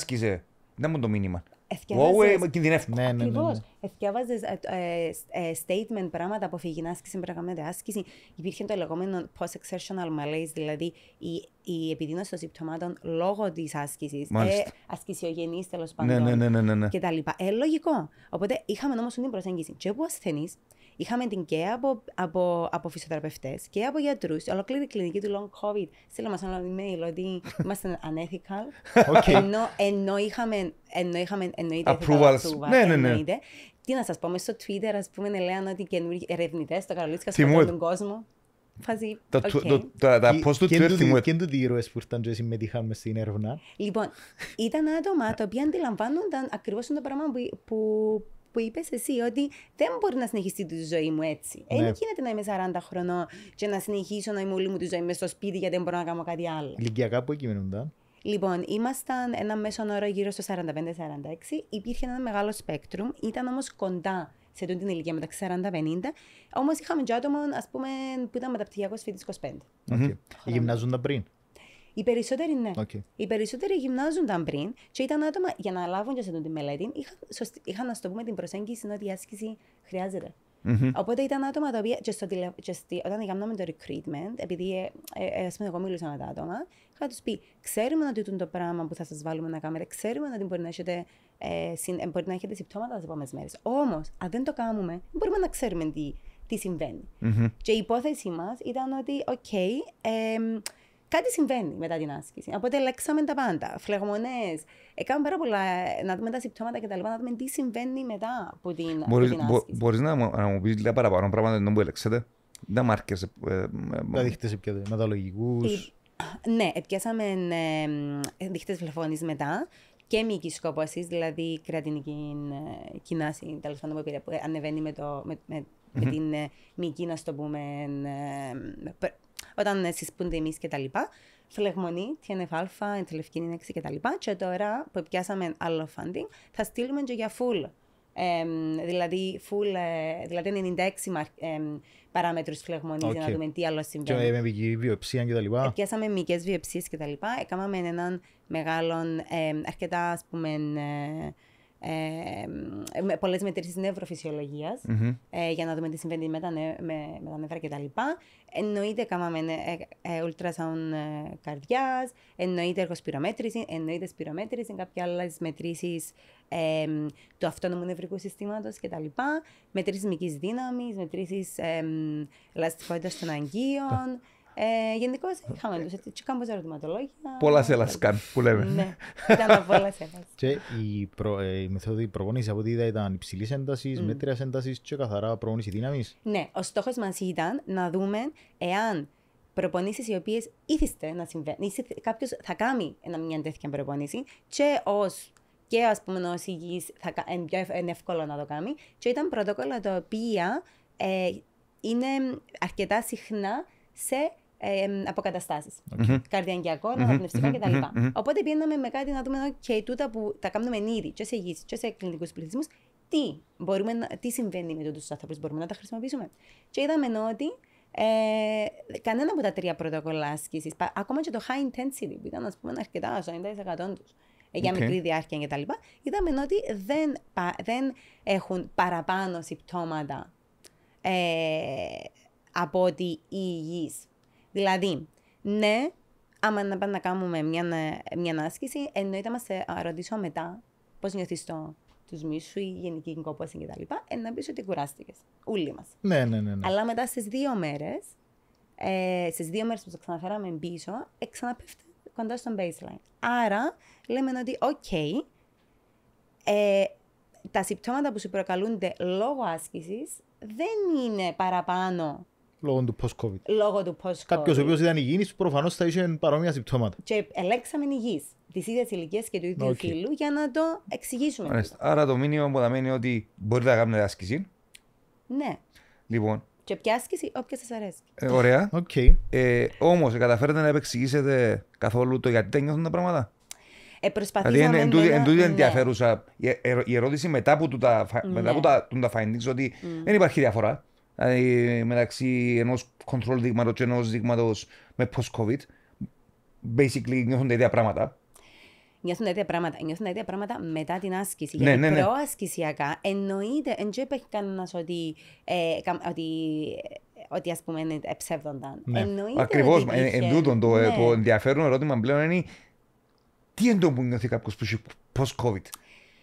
Δεν μου το μήνυμα. Wow, κινδυνεύουμε. Ναι, ναι, ναι, ναι. Ε, ε, ε, statement, πράγματα από να άσκηση, πραγματικά άσκηση. Υπήρχε το λεγόμενο post-exertional malaise, δηλαδή η, η επιδείνωση των συμπτωμάτων λόγω της άσκησης. Ε, Ασκησιογενή τέλος ναι, ναι, πάντων. Ναι, ναι, ναι, ναι, ναι. Και τα λοιπά. Ε, λογικό. Οπότε είχαμε όμως την προσέγγιση. Και που ασθενής. Είχαμε την και από, από, από φυσιοθεραπευτές και από γιατρούς. Ολοκλήρη κλινική του long COVID. Στείλω μας ένα email ότι είμαστε unethical. Okay. Ενώ, ενώ είχαμε. Ενώ είχαμε εννοείται. Approvals. Ναι, ναι, ναι. Εννοείται. Τι να σας πω, μέσα στο Twitter, ας πούμε, λέγανε ότι καινούργιοι ερευνητέ στο Καρολίσκα σκοτώνουν τον κόσμο. Φαζί. Τα πώ του Twitter. Και του ήρωες που ήρθαν και συμμετείχαμε στην έρευνα. Λοιπόν, ήταν άτομα τα οποία αντιλαμβάνονταν ακριβώς το πράγμα που, που είπες εσύ ότι δεν μπορεί να συνεχιστεί τη ζωή μου έτσι. Δεν ναι. γίνεται να είμαι 40 χρονών και να συνεχίσω να είμαι όλη μου τη ζωή μέσα στο σπίτι γιατί δεν μπορώ να κάνω κάτι άλλο. Ηλικιακά που εκειμενούντα. Λοιπόν, ήμασταν ένα μέσον όρο γύρω στο 45-46. Υπήρχε ένα μεγάλο σπέκτρουμ. Ήταν όμως κοντά σε την ηλικία μεταξύ 40-50. Όμως είχαμε και άτομα, που ήταν μεταπτυχιακός φοιτητής 25. Okay. Γυμνάζονταν πριν. Οι περισσότεροι ναι. Okay. Οι περισσότεροι γυμνάζονταν πριν και ήταν άτομα για να λάβουν και σε τον τη μελέτη. Είχαν, σωστη, να το πούμε την προσέγγιση ότι η άσκηση χρειάζεται. Mm-hmm. Οπότε ήταν άτομα τα οποία και στο και όταν έκαναμε το recruitment, επειδή ε, ε, ε, ας πούμε, εγώ μίλησα με τα άτομα, είχα τους πει: Ξέρουμε ότι το πράγμα που θα σας βάλουμε να κάνετε, ξέρουμε ότι μπορεί να έχετε, ε, ε μπορεί να έχετε συμπτώματα τις επόμενες μέρες. Όμως, αν δεν το κάνουμε, δεν μπορούμε να ξέρουμε τι, τι συμβαινει mm-hmm. Και η υπόθεσή μας ήταν ότι, OK, ε, κάτι συμβαίνει μετά την άσκηση. Οπότε αλλάξαμε τα πάντα. Φλεγμονές. Έκαναμε πάρα πολλά να δούμε τα συμπτώματα και τα λοιπά, να δούμε τι συμβαίνει μετά από την, μπορείς, άσκηση. Μπορείς να, να μου πεις λίγα παραπάνω πράγματα ενώ που ελέξατε. Ε, ε, ε, τα μάρκε. Τα δείχτε πιάτε, μεταλογικού. Ναι, πιάσαμε ε, δείχτε μετά και μυϊκή σκόπωση, δηλαδή κρατινική κοινάση, τέλος πάντων που ανεβαίνει με, το, με, με, με την μυϊκή, να το πούμε, όταν συσπούνται εμεί λοιπά, Φλεγμονή, TNF-α, εντελευκίνη 6 κτλ. Και τώρα που πιάσαμε άλλο funding, θα στείλουμε και για full. Δηλαδή ε, δηλαδή, full, δηλαδή 96 ε, παράμετρους φλεγμονής okay. για να δούμε τι άλλο συμβαίνει. Και με μικρή βιοψία κτλ. Ε, πιάσαμε μικρέ τα κτλ. Έκαναμε έναν μεγάλο, ε, αρκετά ας πούμε, ε, ε, πολλε πολλές για να δούμε τι συμβαίνει με τα, νε, με, τα νεύρα κτλ. Εννοείται καμά ε, ε, ultrasound ε, καρδιάς, εννοείται εργοσπυρομέτρηση, εννοείται σπυρομέτρηση, κάποια άλλες μετρήσεις του αυτόνομου νευρικού συστήματος κτλ. Μετρήσεις μυκής δύναμης, μετρήσεις ε, των αγκίων, ε, Γενικώς είχαμε τους. Έτσι, κάμπο ερωτηματολόγια. Πολλά σε λασκάν που λέμε. ναι, ήταν πολλά σε λασκάν. Και η, προ, ε, η μεθόδη προπονήση από ό,τι είδα ήταν υψηλής έντασης, mm. μέτριας έντασης και καθαρά προπονήση δύναμης. Ναι, ο στόχος μας ήταν να δούμε εάν προπονήσεις οι οποίες ήθιστε να συμβαίνουν, κάποιος θα κάνει μια τέτοια προπονήση και ως και ας πούμε ο θα είναι εύκολο να το κάνει και ήταν πρωτόκολλα τα οποία ε, είναι αρκετά συχνά σε ε, αποκαταστάσει. Okay. καρδιαγκιακο αναπνευστικό mm-hmm. κτλ. Mm-hmm. Οπότε πήγαμε με κάτι να δούμε εδώ και τούτα που τα κάνουμε ήδη, και σε γης, και σε κλινικούς πληθυσμούς, τι, τι συμβαίνει με του ανθρώπου, μπορούμε να τα χρησιμοποιήσουμε. Και είδαμε ότι ε, κανένα από τα τρία πρωτοκολλά άσκησης, ακόμα και το high intensity που ήταν ας πούμε, αρκετά, 90% τους, ε, για okay. μικρή διάρκεια κτλ., είδαμε ότι δεν, δεν έχουν παραπάνω συμπτώματα ε, από ότι οι υγιή. Δηλαδή, ναι, άμα να πάμε να κάνουμε μια, μια άσκηση, εννοείται να σε ρωτήσω μετά πώς νιώθεις το τους μίσου ή γενική κόπωση κτλ. Ε, να πεις ότι κουράστηκες. Ούλοι μας. Ναι, ναι, ναι, ναι. Αλλά μετά στις δύο μέρες, ε, στις δύο μέρες που το ξαναφέραμε πίσω, ε, ξαναπέφτει κοντά στον baseline. Άρα λέμε ότι, OK, ε, τα συμπτώματα που σου προκαλούνται λόγω άσκησης δεν είναι παραπάνω Λόγω του post-COVID. Λόγω του post-COVID. Κάποιος ο οποίος ήταν υγιής, προφανώς θα είχε παρόμοια συμπτώματα. Και ελέξαμε υγιή τη ίδια ηλικία και του ίδιου okay. φίλου για να το εξηγήσουμε. Άρα το μήνυμα που θα μένει ότι μπορείτε να κάνετε άσκηση. Ναι. Λοιπόν. Και ποια άσκηση, όποια σας αρέσει. Ε, ωραία. Okay. Ε, Όμως, καταφέρετε να επεξηγήσετε καθόλου το γιατί δεν νιώθουν τα πράγματα. Ε, δηλαδή, εν, εν, εν ναι. ενδιαφέρουσα η ε, ερώτηση μετά από τα, ναι. τα, τα findings ότι mm. δεν υπάρχει διαφορά. Δηλαδή, μεταξύ ενός κοντρόλ δείγματος και ενός δείγματος με post-COVID, basically νιώθουν τα ίδια πράγματα. Νιώθουν τα ίδια πράγματα. Νιώθουν τα ίδια πράγματα μετά την άσκηση. Ναι, Γιατί ναι, ναι. εννοείται, εν τζέπεχε κανένας ότι, ε, ότι ότι ας πούμε ψεύδονταν. Ναι. Εννοείται Ακριβώς, εν, εν τούτον το, ε, ναι. το ενδιαφέρον ερώτημα πλέον είναι τι είναι το που νιώθει κάποιος που έχει post-COVID.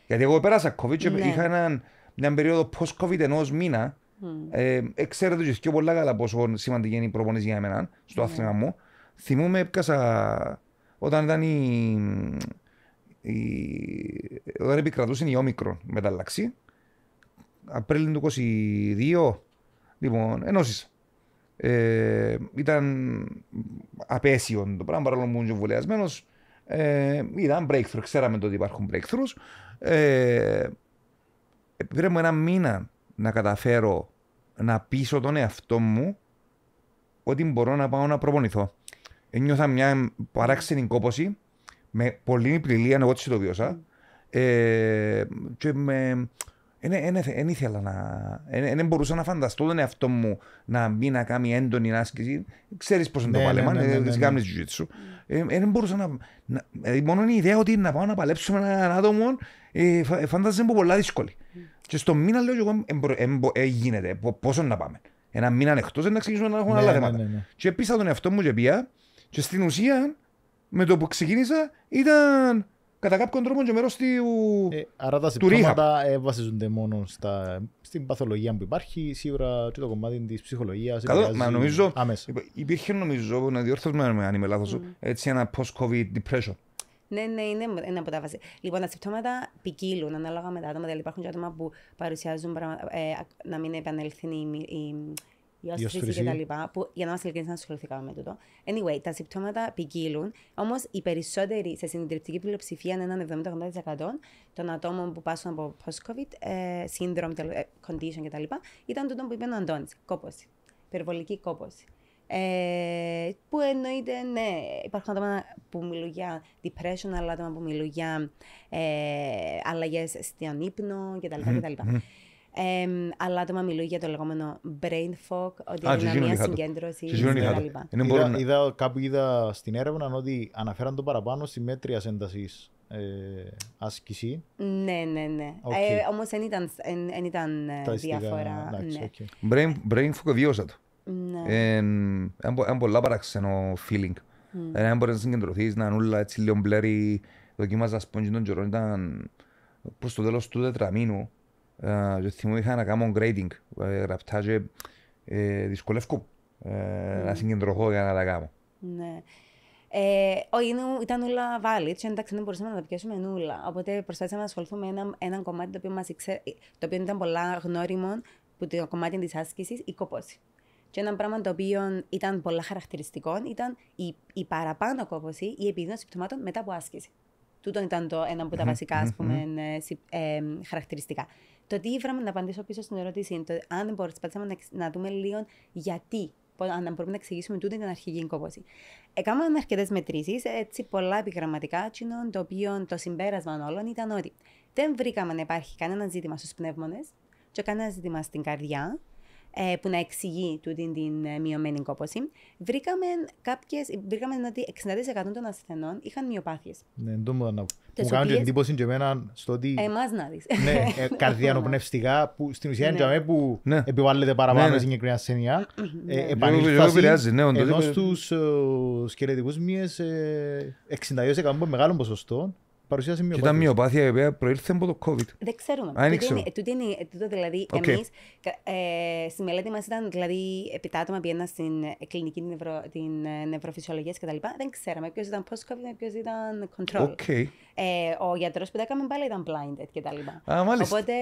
Γιατί εγώ πέρασα COVID και ναι. είχα έναν, μια περίοδο post-COVID ενός μήνα Mm. Ε, ξέρετε και πιο πολλά καλά πόσο σημαντική είναι η προπονήση για εμένα στο ναι. άθλημα μου. Θυμούμαι έπιασα όταν ήταν η, η, όταν επικρατούσε η όμικρον μεταλλαξή, Απρίλιο του 22, λοιπόν, ενώσεις. Ε, ήταν απέσιο το πράγμα, παρόλο που ήμουν εμβολιασμένος. Ε, ήταν breakthrough, ξέραμε το ότι υπάρχουν breakthroughs. Ε, πήραμε ένα μήνα να καταφέρω να πείσω τον εαυτό μου ότι μπορώ να πάω να προπονηθώ. Ένιωθα μια παράξενη κόπωση, με πολύ πληλία, εγώ έτσι το βίωσα. Ε, και με... Δεν ήθελα να. Δεν μπορούσα να φανταστώ τον εαυτό μου να μπει να κάνει έντονη άσκηση. Ξέρεις πώς είναι το ναι, παλέμα, ναι, ναι, ε, δεν κάνει σου Δεν μπορούσα να. Μόνο ε, η ιδέα ότι να πάω να παλέψω με έναν άτομο ε, φάνταζε μου δύσκολη. Και στο μήνα λέω εγώ, ε, γίνεται, πόσο να πάμε. Ένα μήνα εκτό, να ξεκινήσουμε να έχουμε άλλα ναι, ναι, θέματα. Ναι, και πήσα τον εαυτό μου και πια, και στην ουσία, με το που ξεκίνησα, ήταν κατά κάποιον τρόπο και μέρος του. Ε, άρα τα συμπτώματα βασίζονται μόνο στα, στην παθολογία που υπάρχει, σίγουρα και το κομμάτι της ψυχολογίας. Καλό, μα νομίζω. Υπήρχε νομίζω, να διορθώσουμε, αν είμαι λάθος, mm. έτσι ένα post-COVID depression. Ναι, ναι, είναι ένα από τα βασικά. Λοιπόν, τα συμπτώματα ποικίλουν ανάλογα με τα άτομα. Δηλαδή, υπάρχουν και άτομα που παρουσιάζουν πραγμα... ε, να μην επανέλθει η, η, κτλ. για να είμαστε ειλικρινείς, να ασχοληθήκαμε με τούτο. Anyway, τα συμπτώματα ποικίλουν. Όμως, οι περισσότεροι σε συντριπτική είναι έναν 70-80% των ατόμων που πάσουν από post-COVID, ε, syndrome, ε, condition κτλ. ήταν τούτο που είπε ο Αντώνης. Κόπωση. Περιβολική κόπωση. Ε, που εννοείται, ναι, υπάρχουν άτομα που μιλούν για depression, αλλά άτομα που μιλούν για ε, αλλαγές στον ύπνο κτλ. Ε, αλλά άτομα μιλούν για το λεγόμενο brain fog, ότι είναι μια συγκέντρωση κτλ. Είδα, είδα, κάπου είδα στην έρευνα ότι αναφέραν το παραπάνω στη μέτρια έντασης ε, άσκηση. Ναι, ναι, ναι. Okay. Ε, Όμως δεν ήταν, εν, εν ε, διάφορα. Ναι. Brain, brain fog, βιώσα είναι πολλά παράξενο feeling. Δεν μπορείς να συγκεντρωθείς, να είναι όλα έτσι λίγο μπλέρι. Δοκίμαζα ας πούμε τον καιρό, ήταν προς το τέλος του τετραμήνου. Ε, και θυμώ είχα να κάνω grading, ε, γραπτά και ε, δυσκολεύκω να συγκεντρωθώ για να τα κάνω. Ναι. Ε, ήταν όλα βάλει, έτσι εντάξει δεν μπορούσαμε να τα πιάσουμε νουλα. Οπότε προσπάθησαμε να ασχοληθούμε με ένα, ένα κομμάτι το οποίο, μας ήξε, το οποίο ήταν πολλά γνώριμο που το κομμάτι της άσκησης, η κοπόση. Και ένα πράγμα το οποίο ήταν πολλά χαρακτηριστικό ήταν η, η παραπάνω κόπωση, η επιδείνωση συμπτωμάτων μετά από άσκηση. Τούτον ήταν το ένα από τα βασικά ας πούμε, ε, ε, χαρακτηριστικά. Το τι ήρθαμε να απαντήσω πίσω στην ερώτηση το αν προσπαθήσαμε να, να δούμε λίγο γιατί, αν μπορούμε να εξηγήσουμε τούτη την αρχική κόπωση. Έκαναν αρκετές μετρήσεις, έτσι πολλά επιγραμματικά, το οποίο το συμπέρασμα όλων ήταν ότι δεν βρήκαμε να υπάρχει κανένα ζήτημα στους πνεύμονες και κανένα ζήτημα στην καρδιά, ε, που να εξηγεί τούτη την ε, μειωμένη κόπωση. Βρήκαμε, κάποιες, βρήκαμε ότι 60% των ασθενών είχαν μειοπάθειες. Ναι, το μου να μου κάνουν εντύπωση και εμένα στο ότι. Εμάς να δεις. Ναι, ε, καρδιανοπνευστικά που στην ουσία είναι ναι. που ναι. επιβάλλεται ναι, παραπάνω σε συγκεκριμένα ασθενεία. Επανήλθαση ενώ στου σκελετικούς μύες 62% μεγάλων ποσοστών παρουσίασε Και ήταν μειοπάθεια η οποία προήλθε από το COVID. Δεν ξέρουμε. Α, είναι, δηλαδή okay. εμείς, ε, στη μελέτη μας ήταν δηλαδή επί ε, ε, τα άτομα πήγαιναν στην κλινική νευρο, την νευροφυσιολογία κτλ. Δεν ξέραμε ποιος ήταν post-COVID, ποιος ήταν control. Okay. Ε, ο γιατρο που τα έκαμε πάλι ήταν blinded κτλ. Α, μάλιστα. Οπότε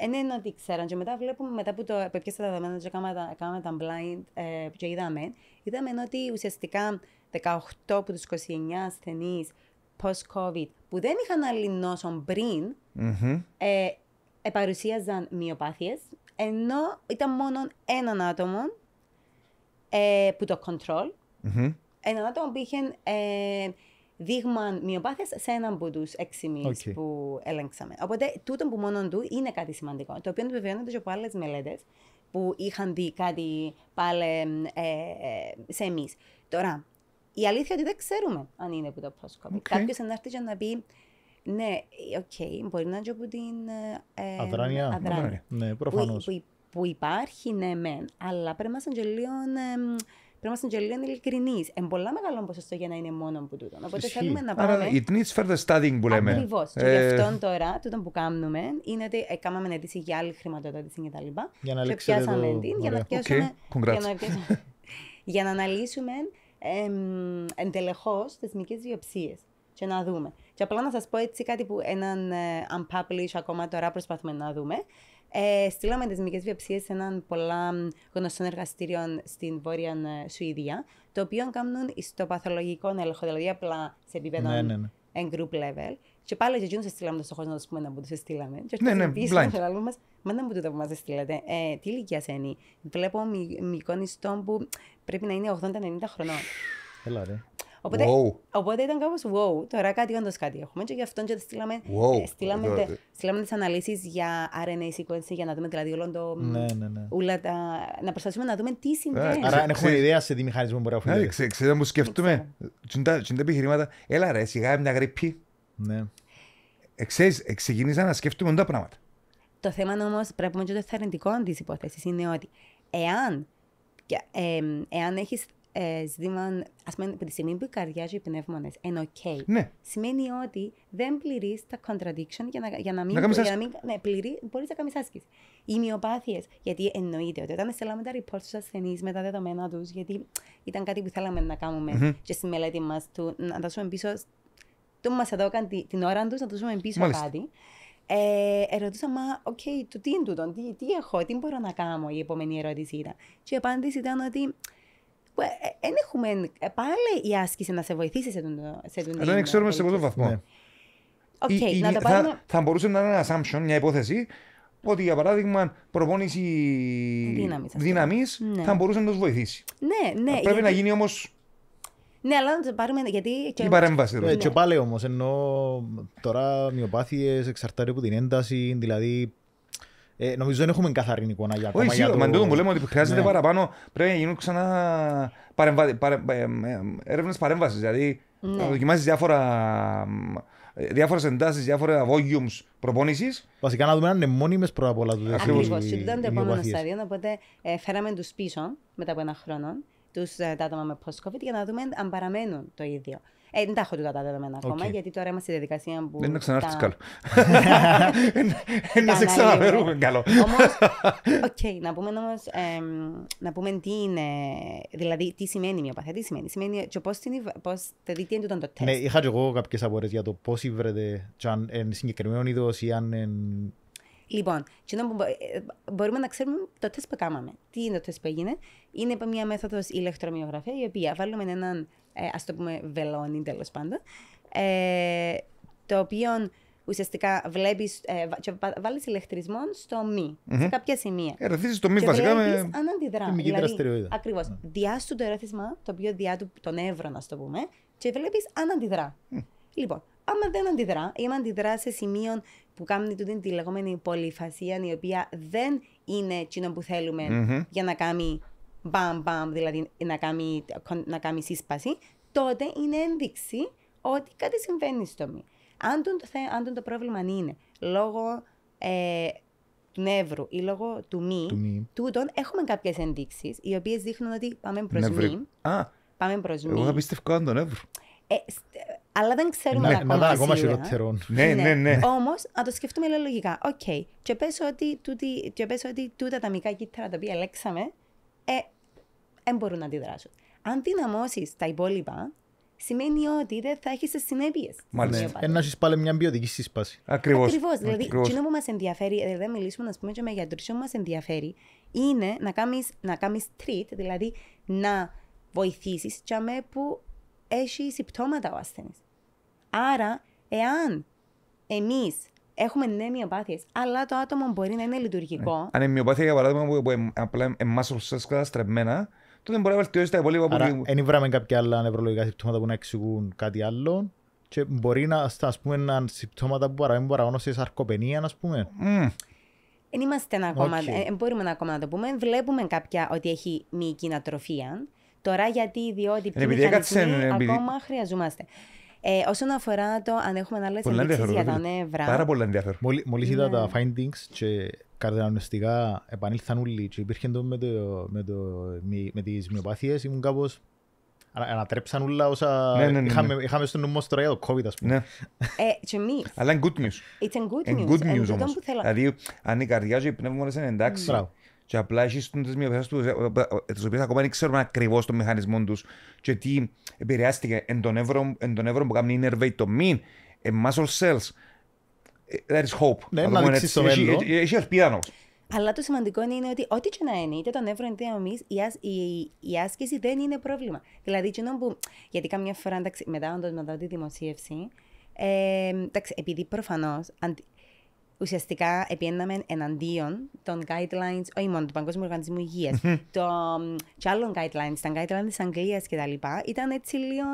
δεν είναι ότι ξέραν και μετά βλέπουμε μετά που το επιπιέσα τα δεδομένα και έκαμε τα blind ε, και είδαμε, είδαμε ότι ουσιαστικά 18 από τους 29 ασθενείς post-COVID που δεν είχαν άλλη νόσο πριν, mm-hmm. ε, παρουσίαζαν μειοπάθειες, ενώ ήταν μόνο έναν άτομο ε, που το control, mm-hmm. έναν άτομο που είχε ε, δείγμα μειοπάθειας σε έναν από τους έξι μήνες okay. που έλεγξαμε. Οπότε τούτο που μόνο του είναι κάτι σημαντικό, το οποίο επιβεβαιώνεται και από άλλες μελέτες που είχαν δει κάτι πάλι ε, ε σε εμείς. Τώρα, η αλήθεια είναι ότι δεν ξέρουμε αν είναι που το covid Okay. Κάποιο να έρθει και να πει, ναι, ε, οκ, okay, μπορεί να είναι από την. Ε, ε αδράνεια. αδράνεια. Ναι, προφανώς. Που, που, που, υπάρχει, ναι, μεν, αλλά πρέπει να είμαστε λίγο. Ε, πρέπει να είμαστε και λίγο ειλικρινείς. Εν πολλά μεγάλο ποσοστό για να είναι μόνο που τούτο. Οπότε Ισχύ. θέλουμε να πάμε. Άρα, it needs further studying που λέμε. Ακριβώς. Ε... Και γι' αυτόν τώρα, τούτο που κάνουμε, είναι ότι ε, κάναμε αίτηση για άλλη χρηματοδότηση Και, τα λοιπά, για να και πιάσαμε το... την, για να πιάσουμε. Okay. Για, να για να αναλύσουμε εντελεχώ εντελεχώς θεσμικές διοψίες και να δούμε. Και απλά να σας πω έτσι κάτι που έναν ε, ακόμα τώρα προσπαθούμε να δούμε. Ε, στείλαμε θεσμικές βιοψίε σε έναν πολλά γνωστό εργαστήριο στην Βόρεια ε, Σουηδία, το οποίο κάνουν στο παθολογικό έλεγχο, δηλαδή απλά σε επίπεδο ναι, ναι, ναι. group level. Και πάλι και σε στείλαμε το στόχος να πούμε να σε στείλαμε. Και ναι, ναι, Μα δεν μου τούτο που μα στείλατε. Ε, τι ηλικία είναι. Βλέπω μικρών ιστών που πρέπει να είναι 80-90 χρονών. Έλα ρε. Οπότε, wow. οπότε ήταν κάπως wow. Τώρα κάτι όντως κάτι έχουμε. Και γι' αυτό και στείλαμε, wow. ε, στείλαμε, Τε, στείλαμε τις αναλύσεις για RNA sequencing για να δούμε δηλαδή όλο το. Ναι, ναι, ναι. Ούλα τα, να προσπαθήσουμε να δούμε τι συμβαίνει. Ε, Άρα αν έχουμε ιδέα σε τι μηχανισμό μπορεί να έχουμε Ναι, ξέρω, μου σκεφτούμε. Τι είναι τα επιχειρήματα. Έλα ρε, σιγά μια γρήπη. Ναι. Εξής, ε, ξεκινήσα να σκέφτομαι τα πράγματα. Το θέμα όμως πρέπει να πούμε και το θερμιντικό της υπόθεσης είναι ότι εάν, ε, εάν έχεις ε, ζήτημα, ας πούμε, από τη στιγμή που η καρδιά σου οι πνεύμονες είναι OK, ναι. σημαίνει ότι δεν πληρείς τα contradiction για να, για να μην, να να μην ναι, πληρεί, μπορείς να κάνεις άσκηση. Οι μειοπάθειες, γιατί εννοείται ότι όταν στέλναμε τα report στους ασθενείς με τα δεδομένα τους, γιατί ήταν κάτι που θέλαμε να κάνουμε mm-hmm. και στη μελέτη μας, να δώσουμε πίσω. Το μα εδώ την ώρα τους, να δώσουμε πίσω Μάλιστα. κάτι. Ε, ερωτούσα, μα, οκ, okay, τι είναι τούτο, τι, τι έχω, τι μπορώ να κάνω, η επόμενη ερώτηση ήταν. Και η απάντηση ήταν ότι δεν ε, έχουμε ε, πάλι η άσκηση να σε βοηθήσει σε τον σε Αλλά δεν ξέρουμε σε πόσο βαθμό. Okay, ναι. να το θα, θα μπορούσε να είναι ένα assumption, μια υπόθεση, ότι για παράδειγμα προπόνηση δύναμης ναι. θα μπορούσε να τους βοηθήσει. Ναι, ναι. Πρέπει να γίνει όμως ναι, αλλά να το πάρουμε γιατί. Και παρέμβαση. Ναι. Και πάλι όμως, ενώ τώρα μοιοπάθειε εξαρτάται από την ένταση, δηλαδή. Ε, νομίζω δεν έχουμε καθαρή εικόνα για ακόμα. Όχι, για το... μα που λέμε ότι χρειάζεται ναι. παραπάνω πρέπει να γίνουν ξανά παρεμβα... Ε, ε, έρευνες παρέμβασης. Δηλαδή ναι. να δοκιμάσεις διάφορα διάφορες εντάσεις, διάφορα volumes προπόνησης. Βασικά να δούμε αν είναι μόνιμες πρώτα απ' όλα του Ακριβώ. ήταν το επόμενο στάδιο. Οπότε φέραμε τους πίσω μετά από ένα χρόνο τους ε, άτομα με post-COVID για να δούμε αν παραμένουν το ίδιο. Ε, δεν τα έχω τούτα τα δεδομένα ακόμα, γιατί τώρα είμαστε στη διαδικασία που. Δεν είναι ξανάρθει καλό. Να σε ξαναβερούμε καλό. Όμως, οκ, να πούμε όμως, να πούμε τι είναι, δηλαδή τι σημαίνει η παθία, τι σημαίνει. Σημαίνει και πώς τι είναι το ναι, τεστ. Ναι, είχα και εγώ κάποιες απορίες για το πώς βρετε, αν είναι συγκεκριμένο είδος ή αν Λοιπόν, ε, μπορούμε να ξέρουμε το τεστ που κάναμε. Τι είναι το τεστ που έγινε. Είναι μια μέθοδος ηλεκτρομοιογραφία, η οποία βάλουμε έναν, α ε, ας το πούμε, βελόνι τέλος πάντων, ε, το οποίο ουσιαστικά βλέπεις βάλεις ηλεκτρισμό στο μη, σε κάποια σημεία. Ερωτήσει το μη βασικά με. Αν αντιδρά. Με δηλαδή, δραστηριότητα. Ακριβώς. Mm. το ερώτημα το οποίο διά του τον εύρο, να το πούμε, και βλέπεις αν αντιδρά. Λοιπόν, άμα δεν αντιδρά ή αν αντιδρά σε σημείο που κάνει την τη λεγόμενη πολυφασία, η οποία δεν είναι εκείνο που θελουμε για να κάνει μπαμ μπαμ, δηλαδή να κάνει, να κάνει σύσπαση, τότε είναι ένδειξη ότι κάτι συμβαίνει στο μη. Αν τον το, αν τον το πρόβλημα είναι λόγω ε, του νεύρου ή λόγω του μη, του μη. τούτον έχουμε κάποιες ενδείξεις, οι οποίες δείχνουν ότι πάμε προς μη. Α, πάμε προς Εγώ θα πιστεύω αν τον νεύρο. Ε, αλλά δεν ξέρουμε ναι, ακόμα. Να ακόμα Ναι, ναι, ναι. ναι. Όμως, να το σκεφτούμε λίγο λογικά. Οκ. Okay. Και πες ότι, πες ότι τούτα τα μικρά κύτταρα τα οποία λέξαμε, ε, ε, μπορούν να αντιδράσουν. Αν δυναμώσεις τα υπόλοιπα, σημαίνει ότι δεν θα έχεις συνέπειες. Μάλιστα. Ένα ναι, έχεις πάλι μια ποιοτική σύσπαση. Ακριβώς. Ακριβώς. Δηλαδή, εκείνο που μας ενδιαφέρει, δηλαδή, δεν μιλήσουμε να πούμε και με γιατρούς, που μας ενδιαφέρει είναι να κάνεις να κάνεις δηλαδή να βοηθήσεις τσαμέ που έχει συμπτώματα ο ασθενής. Άρα, εάν εμείς έχουμε ναι μειοπάθειες, αλλά το άτομο μπορεί να είναι λειτουργικό. Ναι. Αν η μειοπάθεια, για παράδειγμα, που, απλά εμά σα καταστρεμμένα, τότε μπορεί να βελτιώσει τα υπόλοιπα που. δεν βράμε κάποια άλλα νευρολογικά συμπτώματα που να εξηγούν κάτι άλλο. Και μπορεί να, ας πούμε, να συμπτώματα που παραμένουν παραγόνω σε σαρκοπενία, ας πούμε. Mm. είμαστε ακόμα, okay. ε, μπορούμε ακόμα να το πούμε. Βλέπουμε κάποια ότι έχει μυϊκή ατροφία. Τώρα γιατί, διότι οι μηχανισμοί ναι, ναι, ακόμα χρειαζόμαστε. Ε, όσον αφορά το αν έχουμε άλλες ενδείξει για τα νεύρα. Πάρα πολύ ενδιαφέρον. Μόλι είδα ναι. τα findings και καρδιανωστικά επανήλθαν όλοι και υπήρχε το με, το, με, το, με τις μυοπάθειες ήμουν κάπως ανατρέψαν όλα όσα ναι, ναι, ναι, είχαμε, είχαμε στο νου μας τώρα για το COVID ας πούμε. Ε, και εμείς. Αλλά είναι good news. It's good news. Είναι good ε, news όμως. Δηλαδή αν η καρδιά σου οι πνεύμονες είναι εντάξει. Μπράβο και απλά έχει τις μειοψηφίε τους, ε, ε, ε, τις οποίες ακόμα δεν ξέρουμε ακριβώς τον μηχανισμό τους και τι επηρεάστηκε εν τον εύρο, εν τον που κάνει innervate το mean, muscle cells. There is hope. Ναι, να δείξει το μέλλον. Έχει ελπίδα Αλλά το σημαντικό είναι ότι ό,τι και να είναι, είτε τον εύρο είτε εμεί, η, η, η, άσκηση δεν είναι πρόβλημα. Δηλαδή, που, γιατί καμιά φορά, μετά όντως μετά τη δημοσίευση, ε, εντάξει, επειδή προφανώς ουσιαστικά επιέναμε εναντίον των guidelines, όχι μόνο του Παγκόσμιου Οργανισμού Υγείας, των άλλων guidelines, τα guidelines της Αγγλίας κτλ. Ήταν έτσι λίγο.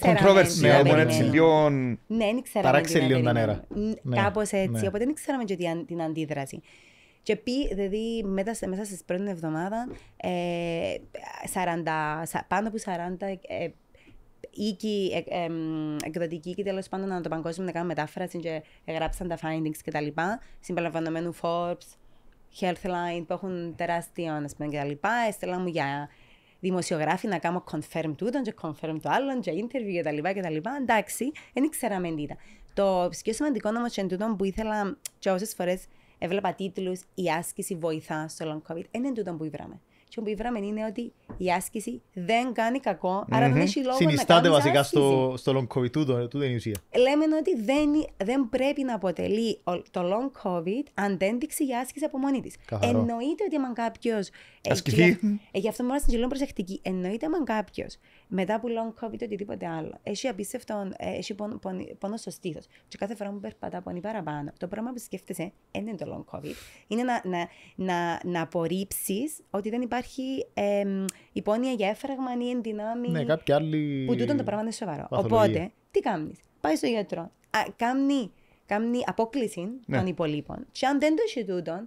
Κοντρόβερση, όμως έτσι λίγο ναι, λίγο τα δηλαδή, νερά. Ναι, κάπως έτσι, ναι. οπότε δεν ήξεραμε και την αντίδραση. Και πει, δηλαδή, μέσα, μέσα στις πρώτη εβδομάδα, ε, πάνω από 40 οίκοι, ε, και τέλος πάντων ανά το παγκόσμιο να κάνουν μετάφραση και γράψαν τα findings κτλ. Συμπεριλαμβανομένου Forbes, Healthline που έχουν τεράστιο να πούμε κτλ. Έστειλα μου για δημοσιογράφη να κάνω confirm τούτον και confirm το άλλον και interview κτλ. κτλ. Εντάξει, δεν ήξερα μεν τι Το πιο σημαντικό όμως είναι τούτο που ήθελα και όσες φορές έβλεπα τίτλους Η άσκηση βοηθά στο long COVID. Είναι τούτο που ήβραμε. Και που είπαμε είναι ότι η άσκηση δεν κάνει κακό, άρα δεν έχει λόγο Συνιστάτε να κάνεις βασικά στο, στο long covid τούτο, ε, τούτο είναι η ουσία. Λέμε ότι δεν, δεν πρέπει να αποτελεί το long covid αντένδειξη για άσκηση από μόνη της. Εννοείται ότι αν κάποιος. Ε, Ασκηθεί. Ε, γι' αυτό μου άρεσε να προσεκτική. Εννοείται αν κάποιος μετά που long COVID οτιδήποτε άλλο. Έχει απίστευτο, ε, έχει πόνο, στο στήθος. Και κάθε φορά που περπατά πονεί παραπάνω. Το πράγμα που σκέφτεσαι δεν είναι το long COVID. Είναι να, να, να, να απορρίψεις ότι δεν υπάρχει ε, υπόνοια για έφραγμα ή ενδυνάμει. Ναι, κάποια άλλη. Που τούτο το πράγμα είναι σοβαρό. Παθολογία. Οπότε, τι κάνεις. Πάει στο γιατρό. Κάνει, κάνει απόκληση ναι. των υπολείπων. Και αν δεν το έχει τούτο,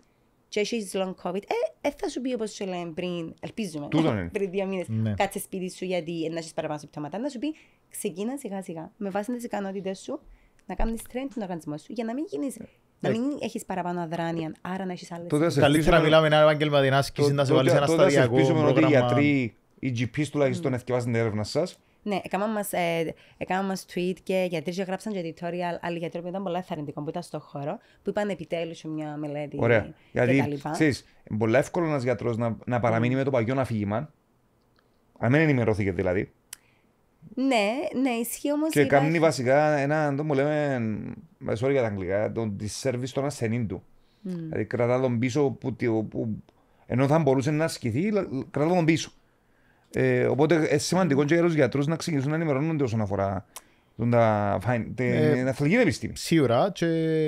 και έχεις long COVID, ε, ε θα σου πει όπω σου λέμε πριν, ελπίζουμε, πριν δύο μήνε, ναι. κάτσε σπίτι σου γιατί να έχει παραπάνω συμπτώματα, να σου πει ξεκίνα σιγά σιγά με βάση τι ικανότητε σου να κάνει τρέν τον οργανισμό σου για να μην Ε, να μην έχει παραπάνω αδράνεια, άρα να έχει άλλε. Καλύτερα μιλάμε με ένα επάγγελμα την να σε βάλει ένα σταδιακό. Ελπίζουμε ότι οι γιατροί, οι GPs τουλάχιστον, να έρευνα σα ναι, έκαναν μας, ε, tweet και γιατροί και γράψαν και editorial, άλλοι γιατροί που ήταν πολύ θαρρυντικό που ήταν στον χώρο, που είπαν επιτέλου σε μια μελέτη. Ωραία. Και Γιατί ξέρει, πολύ εύκολο ένα γιατρό να, να παραμείνει με το παγιόν αφήγημα. Αν δεν ενημερώθηκε δηλαδή. Ναι, ναι, ισχύει όμω. Και κάνει βασικά ένα, το μου λέμε, ε, sorry για τα αγγλικά, τον disservice των ασθενήν του. Mm. Δηλαδή κρατά τον πίσω που, που ενώ θα μπορούσε να ασκηθεί, κρατά τον πίσω. Ε, οπότε είναι σημαντικό για του γιατρού να ξεκινήσουν να ενημερώνονται όσον αφορά την ε, αθλητική επιστήμη. Σίγουρα. Και...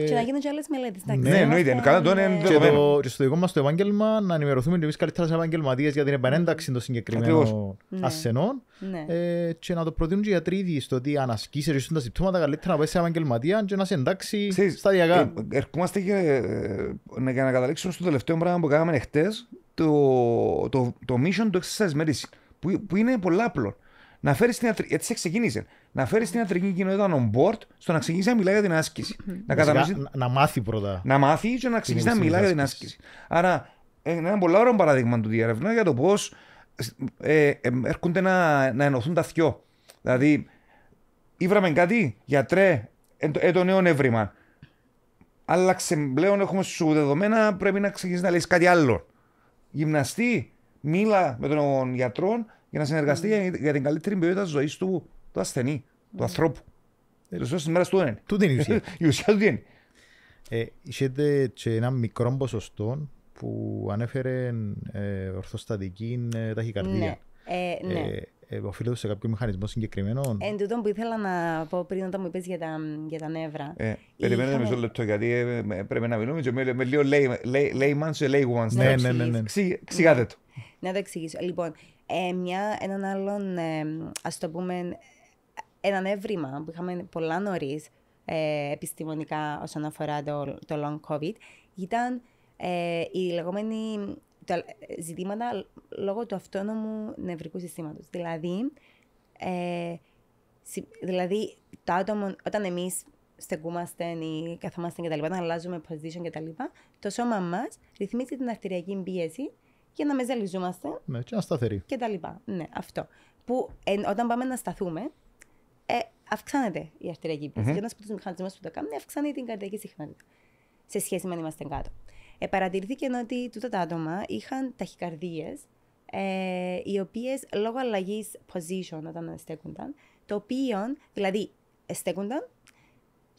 και να γίνουν και άλλες μελέτες. Ναι, εννοείται. Κατά τον ναι. είναι στο δικό μας το επάγγελμα να ενημερωθούμε εμείς καλύτερα σε επαγγελματίες για την επανένταξη των συγκεκριμένων ναι. ασθενών ναι. Ε, και να το προτείνουν και οι γιατροί ήδη στο ότι αν ασκήσει τα συμπτώματα καλύτερα να πάει σε επαγγελματία και να σε εντάξει σταδιακά. Ε, ερχόμαστε και να καταλήξουμε στο τελευταίο πράγμα που κάναμε χτε το, το, το mission του exercise medicine που, που είναι πολλά απλό. Να φέρεις την ιατρική. Έτσι ξεκίνησε. Να φέρεις την ιατρική κοινότητα on board στο να ξεκινήσει να μιλάει για την άσκηση. Να, να, να μάθει πρώτα. Να μάθει και να ξεκινήσει να μιλάει για την άσκηση. Άρα, ε, ένα πολύ ωραίο παράδειγμα του διαρευνά για το πώς ε, ε, έρχονται να, να ενωθούν τα θυό. Δηλαδή, ήβραμε κάτι, γιατρέ, ε, ε το νέο νεύρημα. Άλλαξε πλέον, έχουμε σου δεδομένα, πρέπει να ξεκινήσεις να λέει κάτι άλλο. Γυμναστή, μίλα με τον γιατρό για να συνεργαστεί mm. για την καλύτερη ποιότητα ζωής του, του ασθενή, mm. του ναι. ανθρώπου. Ε, το σώμα τη μέρα του είναι. Του ουσία. Η ουσία του είναι. Ε, είχετε και ένα μικρό ποσοστό που ανέφερε ε, ορθοστατική ε, ταχυκαρδία. Ναι. Ε, ναι. Ε, ε, οφείλεται σε κάποιο μηχανισμό συγκεκριμένο. Εν τούτο που ήθελα να πω πριν όταν μου είπες για, τα, για τα νεύρα. Ε, περιμένετε μισό λεπτό, γιατί ε, πρέπει να μιλούμε και με, με λίγο layman's και layman's. Ναι, ναι, ναι, ναι. ναι. Ξηγάτε το. Να το εξηγήσω. Λοιπόν, ε, μια, έναν άλλον, ε, ας το πούμε, έναν που είχαμε πολλά νωρίς ε, επιστημονικά όσον αφορά το, το long COVID ήταν ε, οι λεγόμενοι ζητήματα λόγω του αυτόνομου νευρικού συστήματος. Δηλαδή, ε, δηλαδή όταν εμείς στεκούμαστε ή καθόμαστε και τα λοιπά, αλλάζουμε position και τα λοιπά, το σώμα μας ρυθμίζει την αρτηριακή πίεση για να μεζαλιζόμαστε. Ναι, και να σταθεροί. Και τα λοιπά. Ναι, αυτό. Που όταν πάμε να σταθούμε, ε, αυξάνεται η αρτηριακή πίεση. Mm-hmm. Και ένας από τους μηχανισμούς που το κάνουν, αυξάνεται την καρδιακή συχνότητα. Σε σχέση με αν είμαστε κάτω. Ε, παρατηρήθηκε ότι τούτα τα άτομα είχαν ταχυκαρδίες, ε, οι οποίες λόγω αλλαγής position όταν στέκονταν, το οποίο, δηλαδή, στέκονταν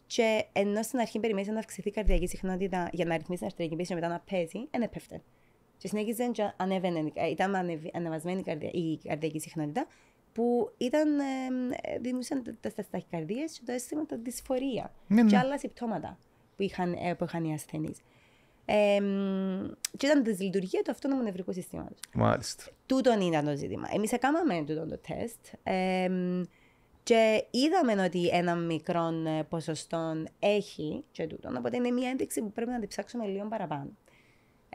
και ενώ στην αρχή περιμένεις να αυξηθεί η καρδιακή συχνότητα για να ρυθμίσεις την αρτηριακή πίεση και μετά να παίζει, δεν έπεφτε και συνέχιζε και ανέβαινε, ε, ήταν ανεβασμένη η, καρδιακή συχνότητα που ήταν, ε, ε, τα, τα και το αίσθημα τα δυσφορία ναι, ναι. και άλλα συμπτώματα που είχαν, που είχαν οι ασθενείς. Ε, και ήταν της δυσλειτουργία του αυτόνομου νευρικού συστήματος. Μάλιστα. Τούτον ήταν το ζήτημα. Εμείς έκαναμε τούτον το τεστ ε, και είδαμε ότι ένα μικρό ποσοστό έχει και τούτον, οπότε είναι μια ένδειξη που πρέπει να την ψάξουμε λίγο παραπάνω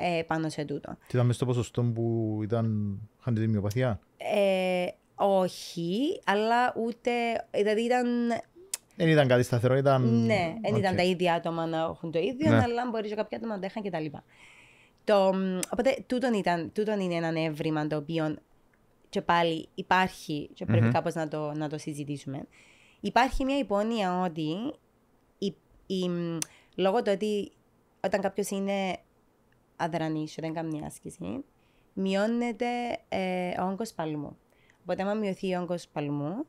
ε, πάνω σε τούτο. Τι ήταν στο ποσοστό που ήταν, είχαν τη Ε, όχι, αλλά ούτε, δηλαδή ήταν... Δεν ήταν κάτι σταθερό, ήταν... Ναι, δεν okay. ήταν τα ίδια άτομα να έχουν το ίδιο, ναι. αλλά μπορείς και κάποια άτομα να τα είχαν κτλ. Το, οπότε τούτον, ήταν, τούτον είναι ένα έβριμα το οποίο και πάλι υπάρχει και πρεπει mm-hmm. κάπως να το, να το συζητήσουμε. Υπάρχει μια υπόνοια ότι η, η, λόγω του ότι όταν κάποιος είναι αδρανείς όταν κάνει άσκηση, μειώνεται ε, ο όγκος παλμού. Οπότε, άμα μειωθεί ο όγκος παλμού,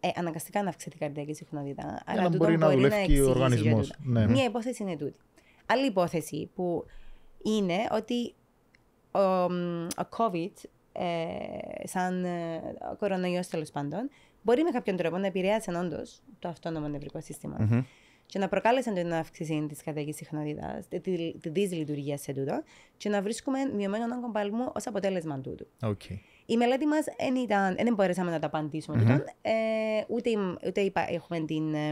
ε, αναγκαστικά να αυξηθεί η καρδιακή συχνότητα. Αλλά να μπορεί να δουλεύει ο οργανισμό. Ναι, ναι. Μία υπόθεση είναι τούτη. Άλλη υπόθεση που είναι ότι ο, ο COVID, ε, σαν ο ε, κορονοϊός τέλος πάντων, μπορεί με κάποιον τρόπο να επηρεάσει όντω το αυτόνομο νευρικό και να προκάλεσαν την αύξηση της κατοίκη συχνότητας, τη, τη δυσλειτουργία σε τούτο, και να βρίσκουμε μειωμένο όγκο παλμού ως αποτέλεσμα τούτου. Okay. Η μελέτη μας δεν, δεν μπορέσαμε να τα απαντήσουμε mm-hmm. τούτον, ε, ούτε, ούτε είπα, έχουμε την. Ε,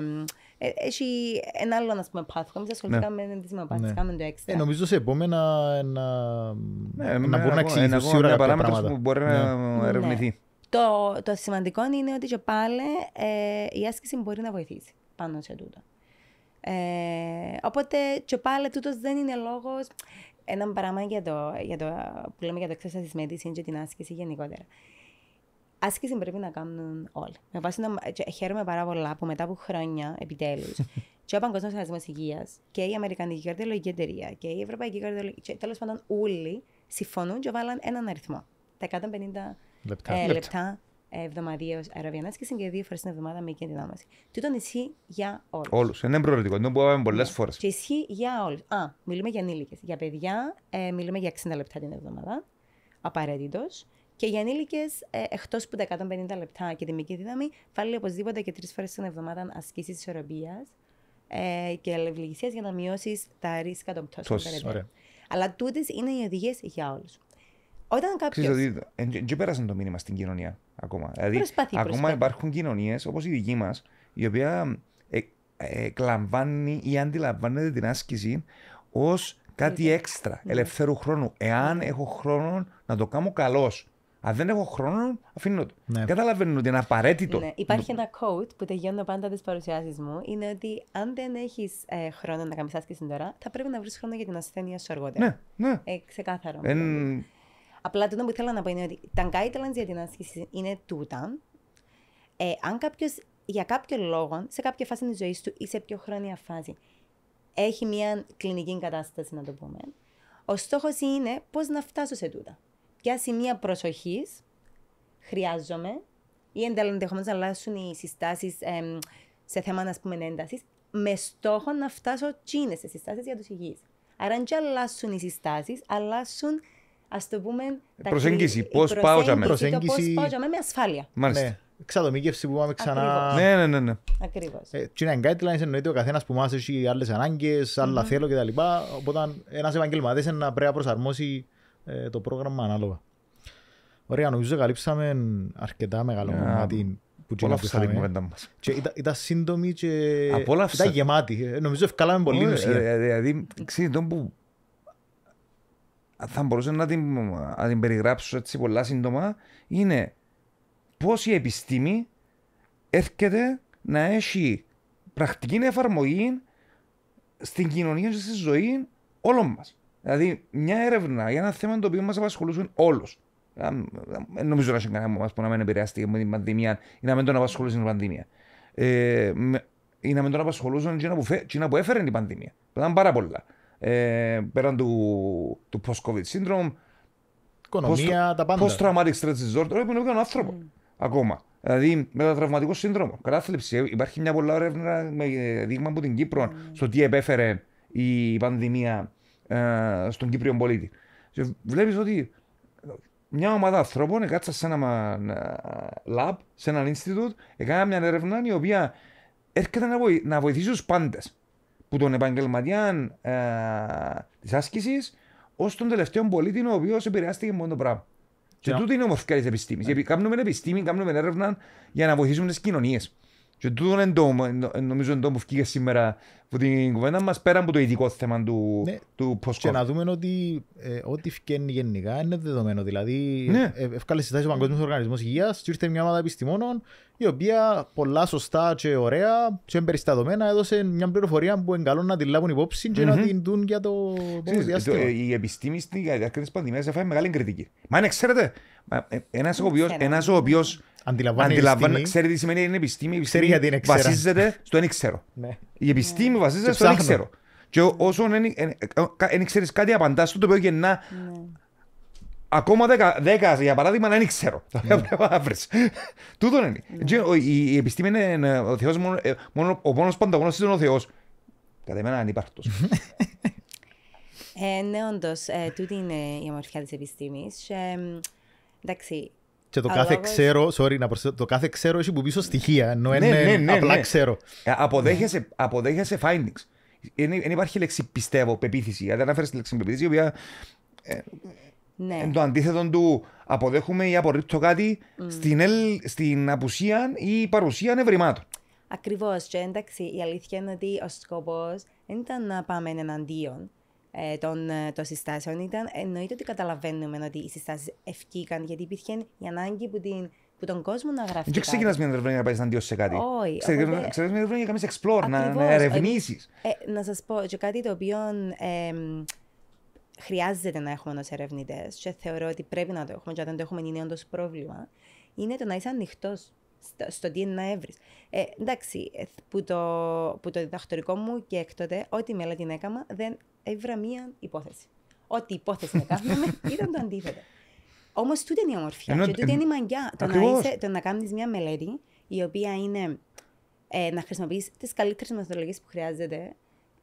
ε, έχει ένα άλλο να πούμε πάθο. Εμεί ασχοληθήκαμε ναι. με την ναι. κάναμε το έξτρα. Ε, νομίζω σε επόμενα να, ναι, να ξεκινήσουμε. να εξηγήσουν σίγουρα που μπορεί να ναι. ερευνηθεί. Ναι. Το, το σημαντικό είναι ότι και πάλι ε, η άσκηση μπορεί να βοηθήσει πάνω σε τούτο. Ε, οπότε και πάλι τούτος δεν είναι λόγος, ένα πράγμα για το, για το, που λέμε για το εξέσταση της medicine και την άσκηση γενικότερα. Άσκηση πρέπει να κάνουν όλοι. Με βάση χαίρομαι πάρα πολλά που μετά από χρόνια επιτέλους και ο Παγκόσμιος Οργανισμός Υγείας και η Αμερικανική Καρδιολογική Εταιρεία και η Ευρωπαϊκή Καρδιολογική. Τέλος πάντων, όλοι συμφωνούν και βάλαν έναν αριθμό. Τα 150 λεπτά, ε, λεπτά εβδομαδίω αεροβιανά και δύο φορές την εβδομάδα με την ενδυνάμωση. ήταν ισχύει για όλους. Όλους. Είναι προορισμό. Δεν μπορούμε να πολλέ φορές. Και ισχύει για όλους. Α, μιλούμε για ενήλικες. Για παιδιά ε, μιλούμε για 60 λεπτά την εβδομάδα. Απαραίτητος. Και για ενήλικες, ε, εκτός που τα 150 λεπτά και τη μικρή δύναμη, βάλει οπωσδήποτε και τρεις φορές την εβδομάδα ασκήσεις ισορροπίας ε, και αλληλεγγυσία για να μειώσεις τα ρίσκα των πτώσεων. Αλλά τούτες είναι οι οδηγίες για όλους. Όταν κάποιο. Ξέρετε, δεν το μήνυμα στην κοινωνία. Ακόμα, δηλαδή, ακόμα υπάρχουν κοινωνίες όπως η δική μας, η οποία ε, ε, εκλαμβάνει ή αντιλαμβάνεται την άσκηση ως κάτι έξτρα, ναι. ελευθέρου χρόνου. Εάν ναι. έχω χρόνο να το κάνω καλώς. Αν δεν έχω χρόνο, αφήνω το. Ναι. Καταλαβαίνω ότι είναι απαραίτητο. Ναι. Υπάρχει ένα quote που τελειώνω πάντα τις παρουσιάσεις μου. Είναι ότι αν δεν έχεις ε, χρόνο να κάνεις άσκηση τώρα, θα πρέπει να βρεις χρόνο για την ασθένεια σου αργότερα. Ναι, ναι. Ε, ξεκάθαρο. Δηλαδή, Απλά το που ήθελα να πω είναι ότι τα guidelines για την άσκηση είναι τούτα. Ε, αν κάποιος για κάποιο λόγο, σε κάποια φάση της ζωής του ή σε πιο χρόνια φάση, έχει μια κλινική κατάσταση, να το πούμε, ο στόχος είναι πώς να φτάσω σε τούτα. Ποια σημεία προσοχής χρειάζομαι ή ενδεχομένως να αλλάσουν οι συστάσεις ε, σε θέμα να πούμε, έντασης, με στόχο να φτάσω τσίνε σε συστάσεις για τους υγιείς. Άρα, αν και αλλάσουν οι συστάσεις, αλλάσουν ας το πούμε. Προσέγγιση. Πώς πάω για μένα. Προσέγγιση. Πώ πάω για μένα με ασφάλεια. Μάλιστα. Ναι. Εξατομίκευση που πάμε ξανά. Ναι, ναι, ναι. ναι. Ακριβώς. Ε, τι είναι guidelines εννοείται ο καθένας που μας έχει άλλες ανάγκες, άλλα mm-hmm. θέλω κτλ. Οπότε ένας επαγγελματίας να πρέπει να προσαρμόσει ε, το πρόγραμμα ανάλογα. Ωραία, νομίζω καλύψαμε αρκετά μεγάλο κομμάτι που Απόλαυσα την κουβέντα ήταν, ήταν σύντομη και Απόλαυσα. ήταν γεμάτη. Ε, νομίζω ευκάλαμε πολύ ουσία. Ε, ε, δηλαδή, ξέρετε, που θα μπορούσα να την, να περιγράψω έτσι πολλά σύντομα, είναι πώς η επιστήμη έρχεται να έχει πρακτική εφαρμογή στην κοινωνία και στη ζωή όλων μας. Δηλαδή, μια έρευνα για ένα θέμα το οποίο μας απασχολούσε όλου. Δεν νομίζω να έχει κανένα μα που να μην επηρεάστηκε με την πανδημία ή να μην τον απασχολούσε την πανδημία. Ε, ή να μην τον απασχολούσαν την να που, έφερε την πανδημία. πάρα πολλά ε, πέραν του, του post-COVID syndrome. Οικονομία, post, τα πάντα. Post-traumatic stress disorder, έπρεπε να έναν άνθρωπος mm. Ναι. ακόμα. Δηλαδή μετατραυματικό σύνδρομο, κατάθλιψη. Ε, υπάρχει μια πολλά έρευνα με ε, δείγμα από την Κύπρο mm. στο τι επέφερε η πανδημία ε, στον Κύπριο πολίτη. Βλέπει βλέπεις ότι μια ομάδα ανθρώπων κάτσα σε ένα ε, lab, σε ένα institute, έκανε μια έρευνα η οποία έρχεται να βοηθήσει τους πάντες που τον επαγγελματιάν ε, της άσκησης ως τον τελευταίο πολίτη ο οποίος επηρεάστηκε μόνο το πράγμα. Και, και τούτη είναι ομορφικά ομορφιά της ναι. επιστήμη. Yeah. Κάνουμε επιστήμη, κάνουμε έρευνα για να βοηθήσουμε τις κοινωνίες. Και τούτο είναι το, νομίζω είναι το που βγήκε σήμερα από την κουβέντα μας, πέρα από το ειδικό θέμα του, ναι. του post-COVID. Και να δούμε ότι ε, ό,τι φκένει γενικά είναι δεδομένο. Δηλαδή, ναι. ε, ευκάλε συστάσεις ο Παγκόσμιος Οργανισμός Υγείας και ήρθε μια ομάδα επιστημόνων η οποία πολλά σωστά και ωραία και εμπεριστατωμένα έδωσε μια πληροφορία που είναι καλό να τη λάβουν υπόψη και mm-hmm. να την δουν για το επόμενο διάστημα. Η επιστήμη στην διάρκεια της πανδημίας έφαγε μεγάλη κριτική. Μα αν ναι, ξέρετε, ένα ο οποίο. Ένας ο οποίος ξέρει τι σημαίνει είναι επιστήμη. Η επιστήμη γιατί είναι βασίζεται στο δεν ξέρω. Ναι. Η επιστήμη βασίζεται στο δεν ξέρω. Και όσο δεν ξέρεις κάτι, απαντάς στο το οποίο γεννά ναι. ακόμα δέκα, για παράδειγμα, να είναι ξέρω. Ναι. Τούτο είναι. Η επιστήμη είναι ο Θεός. Ε, μόνο, ο μόνος πανταγωνός είναι ο Θεός. Κατά εμένα ανύπαρκτος. Ε, ναι, όντως, ε, τούτη είναι η ομορφιά της επιστήμης. Ε, Εντάξει, και το Αλλά κάθε ξέρω, sorry, να προσθέσω, το κάθε ξέρω έχει που πίσω στοιχεία, ενώ ναι, είναι ναι, ναι, ναι, απλά ναι. ξέρω. Ε, αποδέχεσαι, αποδέχεσαι findings. Δεν υπάρχει λέξη πιστεύω, πεποίθηση. Αν δεν αναφέρεις τη λέξη πεποίθηση, η οποία ε, ναι. το αντίθετο του αποδέχουμε ή απορρίψω κάτι στην απουσία ή παρουσία ευρημάτων. Ακριβώς, και εντάξει, ή απορρίπτω κάτι mm. στην, ελ, στην απουσία ή παρουσία ευρημάτων. Ακριβώς. Και εντάξει, η αλήθεια είναι ότι ο σκοπός δεν ήταν να πάμε εναντίον ε, των, ε, των συστάσεων ήταν, εννοείται ότι καταλαβαίνουμε ότι οι συστάσεις ευκήκαν, γιατί υπήρχε η ανάγκη που, την, που τον κόσμο να γραφτεί. Δεν ξεκινάς μια ερευνή να πάει αντίο σε κάτι. Όχι. Ξεκινά μια ερευνή για να κάνεις explore, να, ε, ερευνήσεις. Ε, να σας πω και κάτι το οποίο ε, χρειάζεται να έχουμε ως ερευνητές, και θεωρώ ότι πρέπει να το έχουμε, και όταν το έχουμε είναι όντως πρόβλημα, είναι το να είσαι ανοιχτός στο τι είναι να έβρεις. Ε, εντάξει, που το, που το διδακτορικό μου και έκτοτε, ό,τι μελέτη την έκανα, δεν έβρα μία υπόθεση. Ό,τι υπόθεση να κάναμε ήταν το αντίθετο. Όμως τούτη είναι η ομορφιά και τούτη είναι η μαγιά. Το να, να κάνεις μία μελέτη η οποία είναι ε, να χρησιμοποιείς τις καλύτερες μεθοδολογίες που χρειάζεται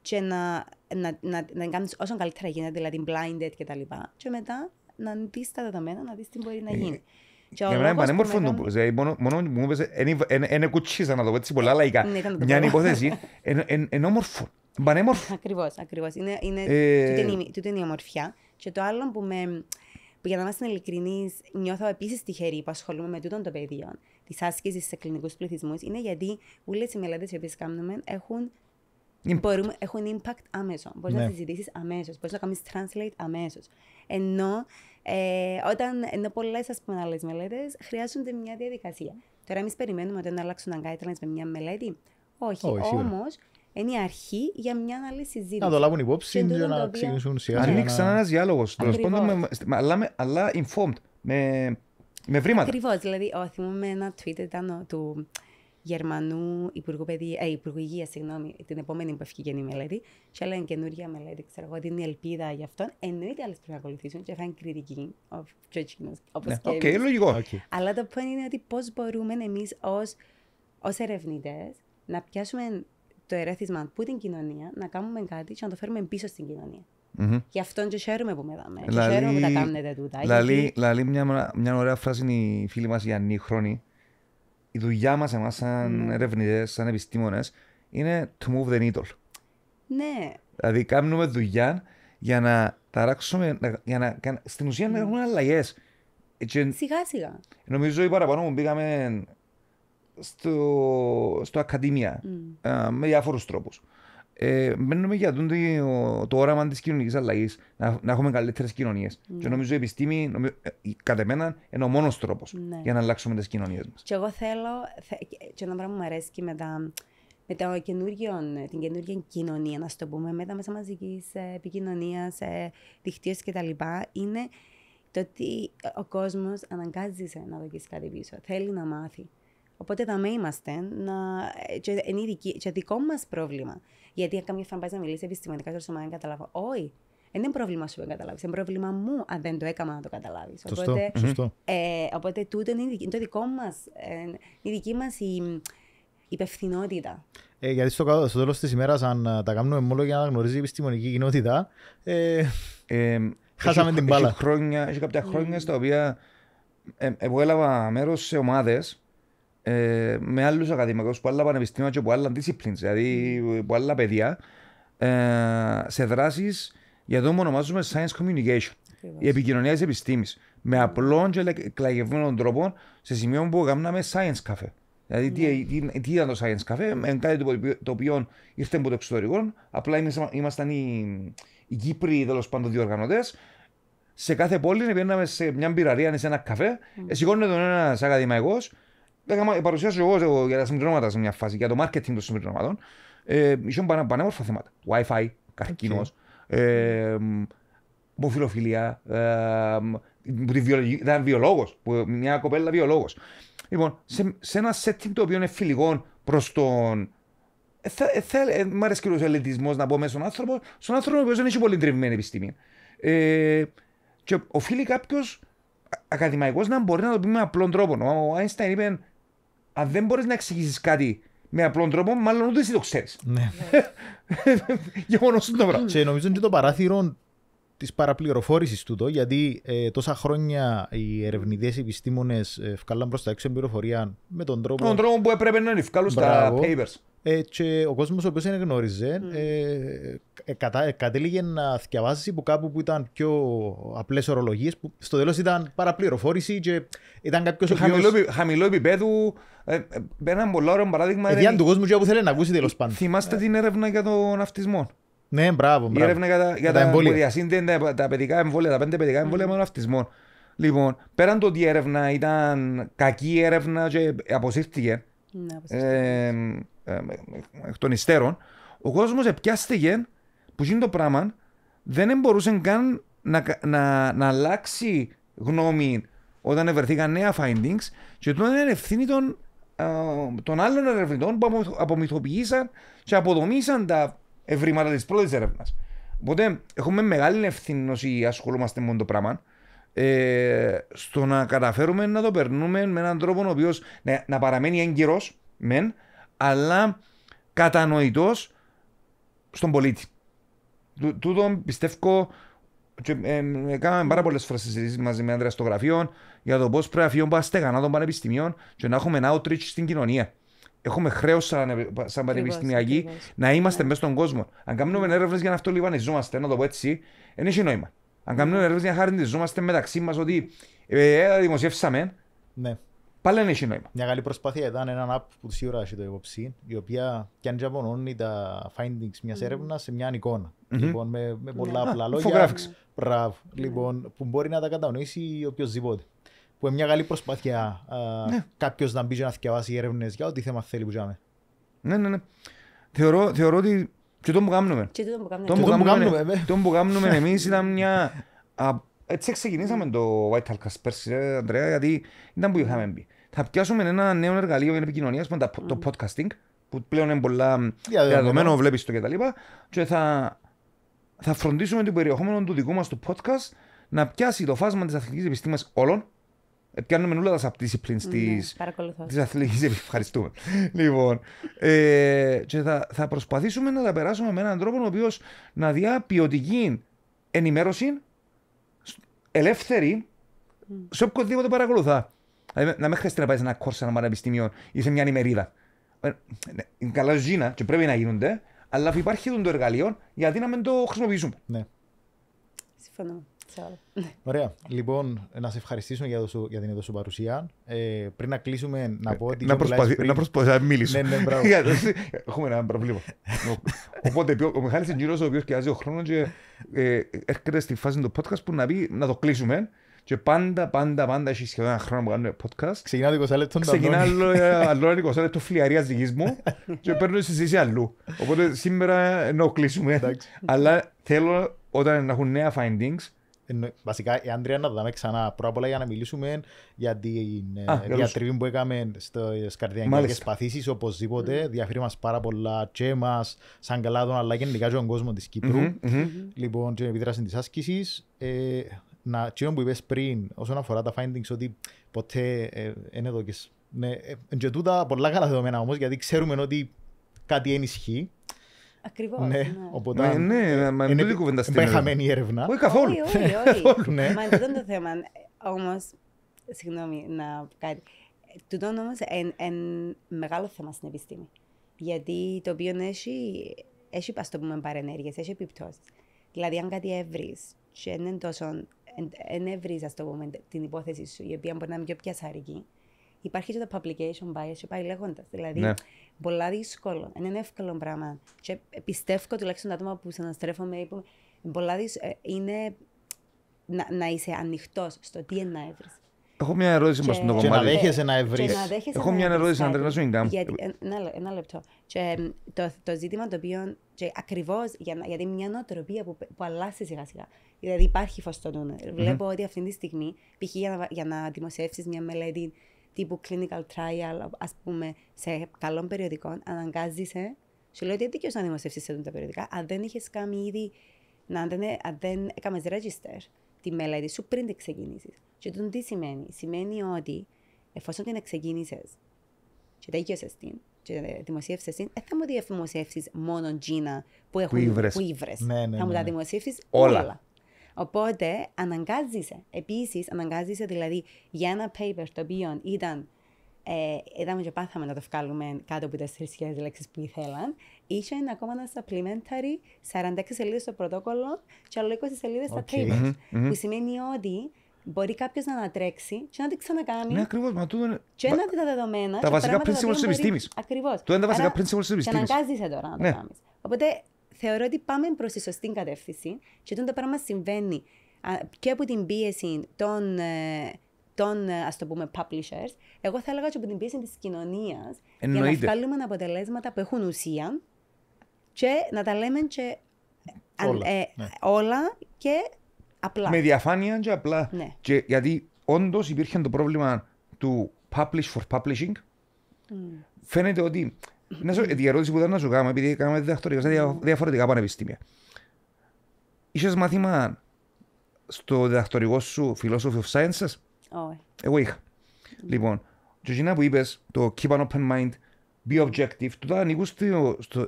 και να, να, να, κάνεις όσο καλύτερα γίνεται, δηλαδή blinded κτλ. Και, και μετά να δεις τα δεδομένα, να δεις τι μπορεί να ε, γίνει. Για μένα είναι πανέμορφο ε, Μόνο μου πες, είναι κουτσίζα να το πω έτσι πολλά λαϊκά. Ναι, Μια υπόθεση, είναι όμορφο. Πανέμορφο. Ακριβώς, ακριβώς. Ε, τούτη είναι η ομορφιά. Και το άλλο που με... Που για να είμαστε ειλικρινεί, νιώθω επίσης τυχερή που ασχολούμαι με τούτον το πεδίο της άσκησης σε κλινικούς πληθυσμούς είναι γιατί όλες οι μελέτες οι οποίες κάνουμε έχουν Μπορούμε, έχουν impact αμέσως. Μπορείς ναι. να συζητήσει αμέσως. Μπορείς να κάνεις translate αμέσως. Ενώ, ε, όταν, ενώ πολλές άλλες μελέτες χρειάζονται μια διαδικασία. Τώρα, εμείς περιμένουμε ότι να αλλάξουν guidelines με μια μελέτη. Όχι. Όχι Όμως, είναι η αρχή για μια άλλη συζήτηση. Να το λάβουν υπόψη για να ξεκινήσουν σιγά. Να ανοίξει ένα διάλογο. Αλλά informed. Με, βρήματα. Ακριβώς. Δηλαδή, ο, ένα tweet ήταν του Γερμανού Υπουργού, Παιδεία, Υπουργού Υγείας, συγγνώμη, την επόμενη που γεννή μελέτη, και είναι καινούργια μελέτη, ξέρω εγώ, δίνει ελπίδα γι' αυτόν. Εννοείται άλλες πρέπει να ακολουθήσουν και θα είναι κριτική, όπως ναι, και Οκ, λογικό. Αλλά το πόνο είναι ότι πώς μπορούμε εμείς ως ερευνητές να πιάσουμε το ερέθισμα που την κοινωνία, να κάνουμε κάτι και να το φέρουμε πίσω στην κοινωνία. Mm-hmm. Γι' αυτό και χαίρομαι που με δάμε. Λαλή, και χαίρομαι που τα κάνετε τούτα. Λαλή, γιατί... λαλή μια, μια ωραία φράση είναι η φίλη μας η Ανή Χρόνη, η δουλειά μας εμάς, σαν mm. Ναι. ερευνητές, σαν επιστήμονες, είναι to move the needle. Ναι. Δηλαδή, κάνουμε δουλειά για να ταράξουμε, για να, στην ουσία να ναι. κάνουμε αλλαγές. Σιγά σιγά. Νομίζω ότι παραπάνω μου μπήκαμε στο, στο ακαδημία mm. με διάφορους τρόπους. Ε, μένουμε για το, το όραμα της κοινωνικής αλλαγής, να, να, έχουμε καλύτερες κοινωνίες. Ναι. Και νομίζω η επιστήμη, ε, κατά μένα, είναι ο μόνος τρόπος ναι. για να αλλάξουμε τις κοινωνίες μας. Και εγώ θέλω, και ένα πράγμα μου αρέσει και με, τα, την καινούργια κοινωνία, να το πούμε, με τα μέσα μαζικής ε, επικοινωνίας, δικτύωση κτλ. είναι το ότι ο κόσμος αναγκάζει να δοκίσει κάτι πίσω. Θέλει να μάθει. Οπότε θα με είμαστε να... Ε, και είναι δική... και δικό μας πρόβλημα. Γιατί αν κάποια φορά πάει να μιλήσει επιστημονικά στο σώμα, δεν καταλάβω. Όχι. Δεν είναι πρόβλημα σου δεν καταλάβεις. Είναι πρόβλημα μου αν δεν το έκανα να το καταλάβεις. Οπότε, σωστό. Ε, οπότε τούτο είναι, είναι το δικό μας. Ε, η δική μας η υπευθυνότητα. Ε, γιατί στο, στο τέλος της ημέρας, αν ε, τα κάνουμε μόνο για να γνωρίζει η επιστημονική κοινότητα, ε, ε, χάσαμε έχει, την μπάλα. Έχει, χρόνια, έχει κάποια χρόνια στα οποία ε, εγώ έλαβα μέρος σε ομάδες ε, με άλλους ακαδημαϊκούς που άλλα πανεπιστήμια και που άλλα disciplines, δηλαδή που άλλα παιδιά, ε, σε δράσεις για το που ονομάζουμε science communication, η επικοινωνία της επιστήμης, με ναι. απλών και κλαγευμένων τρόπων σε σημείο που κάναμε science cafe. Δηλαδή, τι, ναι. ε- τι, τι, ήταν το Science Cafe, με κάτι το, οποίο, ήρθε από το εξωτερικό. Απλά ήμασταν οι, οι Κύπροι, τέλος πάντων, διοργανωτές. Σε κάθε πόλη πήγαμε σε μια μπειραρία, σε ένα καφέ. Mm. Σηκώνεται ένας ακαδημαϊκός, Έκανα, ε, ε, παρουσιάζω εγώ για τα συμπληρώματα σε μια φάση, για το marketing των συμπληρώματων. Ε, ησουν πανε πανέ, πανέμορφα θέματα. Wi-Fi, καρκίνο, ε, μοφιλοφιλία, ε, ήταν βιολόγο, μια κοπέλα βιολόγος. Λοιπόν, σε, σε, ένα setting το οποίο είναι φιλικό προς τον. Ε, ε, ε, μ' αρέσει και ο ελιτισμός να πω μέσα στον άνθρωπο, στον άνθρωπο ο οποίος δεν έχει πολύ τριβημένη επιστήμη. Ε, και οφείλει κάποιος ακαδημαϊκός να μπορεί να το πει με απλόν τρόπο. Ο Άινσταϊν είπε αν δεν μπορείς να εξηγήσεις κάτι με απλό τρόπο, μάλλον ούτε εσύ το ξέρεις. Ναι. Γεγονός το πράγμα. Και νομίζω είναι το παράθυρο της παραπληροφόρησης τούτο, γιατί ε, τόσα χρόνια οι ερευνητές, οι επιστήμονες ε, προ τα έξω εμπειροφορία με τον τρόπο. τρόπο που έπρεπε να είναι, βγάλουν στα papers. Ε, και ο κόσμος ο οποίος δεν γνώριζε, mm. ε, κατα, ε, κατέληγε να διαβάσει που κάπου που ήταν πιο απλές ορολογίες, που στο τέλος ήταν παραπληροφόρηση και ήταν κάποιος. ο οποίος... χαμηλό επίπεδο. Ε, ε, ένα πολύ ωραίο παράδειγμα. Επειδή του κόσμου που θέλει να ακούσει τέλος πάντων. Θυμάστε την έρευνα για τον αυτισμό. Ναι, μπράβο. μπράβο. Η έρευνα για τα, τα, εμβόλια. Τα, τα, παιδικά εμβόλια, τα πέντε παιδικά εμβόλια με τον αυτισμό. Λοιπόν, πέραν το ότι η έρευνα ήταν κακή έρευνα και αποσύρθηκε ναι, ε, ε, εκ των υστέρων, ο κόσμος επιάστηκε που γίνει το πράγμα, δεν μπορούσε καν να, να, να αλλάξει γνώμη όταν βρεθήκαν νέα findings και τότε είναι ευθύνη των, ε, των άλλων ερευνητών που απομυθοποιήσαν και αποδομήσαν τα ευρήματα της πρώτης έρευνας. Οπότε έχουμε μεγάλη ευθύνη όσοι ασχολούμαστε με το πράγμα ε, στο να καταφέρουμε να το περνούμε με έναν τρόπο ο οποίος να, να, παραμένει έγκυρος, μεν, αλλά κατανοητός στον πολίτη. τούτο πιστεύω Κάναμε ε, ε πάρα πολλές φορές συζητήσει μαζί με άντρες στο γραφείο για το πώς πρέπει να πα στεγανά των πανεπιστημίων και να έχουμε ένα outreach στην κοινωνία. Έχουμε χρέος σαν, σαν πανεπιστημιακοί να είμαστε μέσα στον κόσμο. Αν κάνουμε έρευνες για να αυτό λιβανιζόμαστε, να το πω έτσι, δεν έχει νόημα. Αν κάνουμε ερώτηση για χαρακτηριζόμαστε μεταξύ μας ότι ε, ε, δημοσιεύσαμε, ναι. πάλι δεν έχει νόημα. Μια καλή προσπάθεια ήταν ένα app που σίγουρα έχει το υπόψη, η οποία και αν τζαμπονώνει τα findings μιας έρευνας σε μια εικόνα. Mm-hmm. Λοιπόν, με, με πολλά απλά λόγια. Μπράβο. Ναι. Λοιπόν, που μπορεί να τα κατανοήσει οποιοδήποτε. Που είναι μια καλή προσπάθεια ναι. κάποιος να μπει να θυκευάσει έρευνες για ό,τι θέμα θέλει που ζάμε. Ναι, ναι, ναι. Θεωρώ, θεωρώ ότι και τον που κάνουμε. Και τον που κάνουμε εμείς ήταν μια... Έτσι ξεκινήσαμε το White Halkas πέρσι, ε, Αντρέα, γιατί ήταν που είχαμε μπει. Θα πιάσουμε ένα νέο εργαλείο για επικοινωνία, το podcasting, που πλέον είναι πολλά διαδεδομένο, βλέπεις το κτλ. Και θα, θα φροντίσουμε το περιεχόμενο του δικού μας του podcast να πιάσει το φάσμα της αθλητικής επιστήμης όλων, Πιάνουμε όλα τα subdisciplines ναι, της αθλητική. Ευχαριστούμε. λοιπόν, ε, και θα, θα προσπαθήσουμε να τα περάσουμε με έναν τρόπο ο οποίος να διά ποιοτική ενημέρωση ελεύθερη σε οποιοδήποτε παρακολουθά. Δηλαδή, να μην χρειάζεται να πάει σε ένα κόρσα, ένα πανεπιστήμιο ή σε μια ημερίδα. Ε, ναι, είναι καλά ζήνα και πρέπει να γίνονται, αλλά υπάρχει το εργαλείο γιατί να μην το χρησιμοποιήσουμε. Ναι. Συμφωνώ. Ωραία. Λοιπόν, να σε ευχαριστήσουμε για, το για την εδώ σου παρουσία. Ε, πριν να κλείσουμε, να πω ότι. Να προσπαθήσω να, μιλήσω. ναι, ναι, μπράβο. Έχουμε ένα πρόβλημα. Οπότε ο Μιχάλης είναι γύρω ο οποίος κοιτάζει ο χρόνος και ε, έρχεται στη φάση του podcast που να πει να το κλείσουμε. Και πάντα, πάντα, πάντα έχει σχεδόν ένα χρόνο που κάνουμε podcast. Ξεκινά το 20 λεπτό. Ξεκινά άλλο ένα 20 λεπτό φλιαρίας δικής μου και παίρνω συζήτηση αλλού. Οπότε σήμερα να κλείσουμε. Αλλά θέλω όταν έχουν νέα findings Βασικά, η ε, Άντρια να δούμε ξανά πρώτα απ' όλα για να μιλήσουμε για την ε, διατριβή που έκαμε ε, στις καρδιακέ παθήσεις. Οπωσδήποτε, διαφέρει μας πάρα πολλά και εμάς σαν τον αλλά γενικά και τον κόσμος της Κύπρου. Λοιπόν, την επιδράση της άσκησης. Να, και που είπες πριν, όσον αφορά τα findings, ότι ποτέ είναι εδώ και... Ναι, και τούτα πολλά καλά δεδομένα όμως, γιατί ξέρουμε ότι κάτι ενισχύει Ακριβώς. Ναι, οπότε. Ναι, ναι, ναι, ναι ε, μα είναι κουβέντα στην Ελλάδα. χαμένη η έρευνα. Όχι καθόλου. Όχι, όχι. Ναι. Μα αυτό το θέμα. Όμως, συγγνώμη να πω κάτι. Τούτο όμω είναι μεγάλο θέμα στην επιστήμη. Γιατί το οποίο έχει, έχει ας το πούμε, παρενέργειες, έχει επιπτώσεις. Δηλαδή, αν κάτι εύρει, και δεν εύρει, ας το πούμε, την υπόθεση σου, η οποία μπορεί να είναι πιο πιασαρική, υπάρχει και το publication bias και πάει λέγοντας. Δηλαδή, ναι. πολλά δύσκολο. Είναι ένα εύκολο πράγμα. Και πιστεύω τουλάχιστον τα άτομα που συναστρέφομαι, είπαμε, πολλά δύσκολο. Ε, είναι να, να είσαι ανοιχτός στο τι είναι να έβρεις. Έχω μια ερώτηση προ το κομμάτι. Και να δέχεσαι να ευρύ. Έχω μια ερώτηση να σου γκάμ. Ε, ένα λεπτό. το, το ζήτημα το οποίο. Ακριβώ γιατί μια νοοτροπία που, που αλλάζει σιγά σιγά. Δηλαδή υπάρχει φως στο νου. Βλέπω ότι αυτή τη στιγμή, π.χ. για να, για να δημοσιεύσεις μια μελέτη τύπου clinical trial, ας πούμε, σε καλών περιοδικών, αναγκάζεσαι. Σου λέω ότι δεν και να δημοσιεύσεις σε τα περιοδικά. Αν δεν είχες κάνει ήδη. Να, ε, αν δεν, αν δεν έκαμες register τη μελέτη σου πριν την ξεκινήσει. Και τον τι σημαίνει. Σημαίνει ότι εφόσον την ξεκίνησε και τα την, και δημοσίευσες εσύ, δεν θα μου μόνο Τζίνα που, έχουν, που ναι, ναι, θα μου ναι, τα δημοσιεύσει όλα. Οπότε αναγκάζεσαι. Επίσης, αναγκάζεσαι δηλαδή για ένα paper το οποίο ήταν. Ε, είδαμε και πάθαμε να το βγάλουμε κάτω από τις 3.000 λέξεις που ήθελαν. Είχε ένα ακόμα ένα supplementary 46 σελίδες στο πρωτόκολλο και άλλο 20 σελίδες okay. στα papers. Mm-hmm, Που σημαίνει ότι μπορεί κάποιος να ανατρέξει και να την ξανακάνει. Ναι, ακριβώς. Μα τούτο Και να δει τα δεδομένα. Τα βασικά principles τη επιστήμης. Ακριβώς. Το είναι τα βασικά principles της επιστήμης. Και αναγκάζεσαι τώρα να το ναι. κάνεις. Οπότε θεωρώ ότι πάμε προς τη σωστή κατεύθυνση και όταν το πράγμα συμβαίνει και από την πίεση των ε, των, ε, ας το πούμε, publishers, εγώ θα έλεγα και από την πίεση της κοινωνίας για να βγάλουμε αποτελέσματα που έχουν ουσία και να τα λέμε και ε, ναι. όλα, και απλά. Με διαφάνεια και απλά. Ναι. Και, γιατί όντως υπήρχε το πρόβλημα του publish for publishing. Mm. Φαίνεται ότι η ερώτηση που ήταν να σου κάνω, επειδή κάναμε διδακτορικά σε διαφορετικά πανεπιστήμια. Είχες μάθημα στο διδακτορικό σου Philosophy of Sciences. Όχι. Εγώ είχα. Λοιπόν, το εκείνα που είπες, το keep an open mind, be objective, το ανοίγω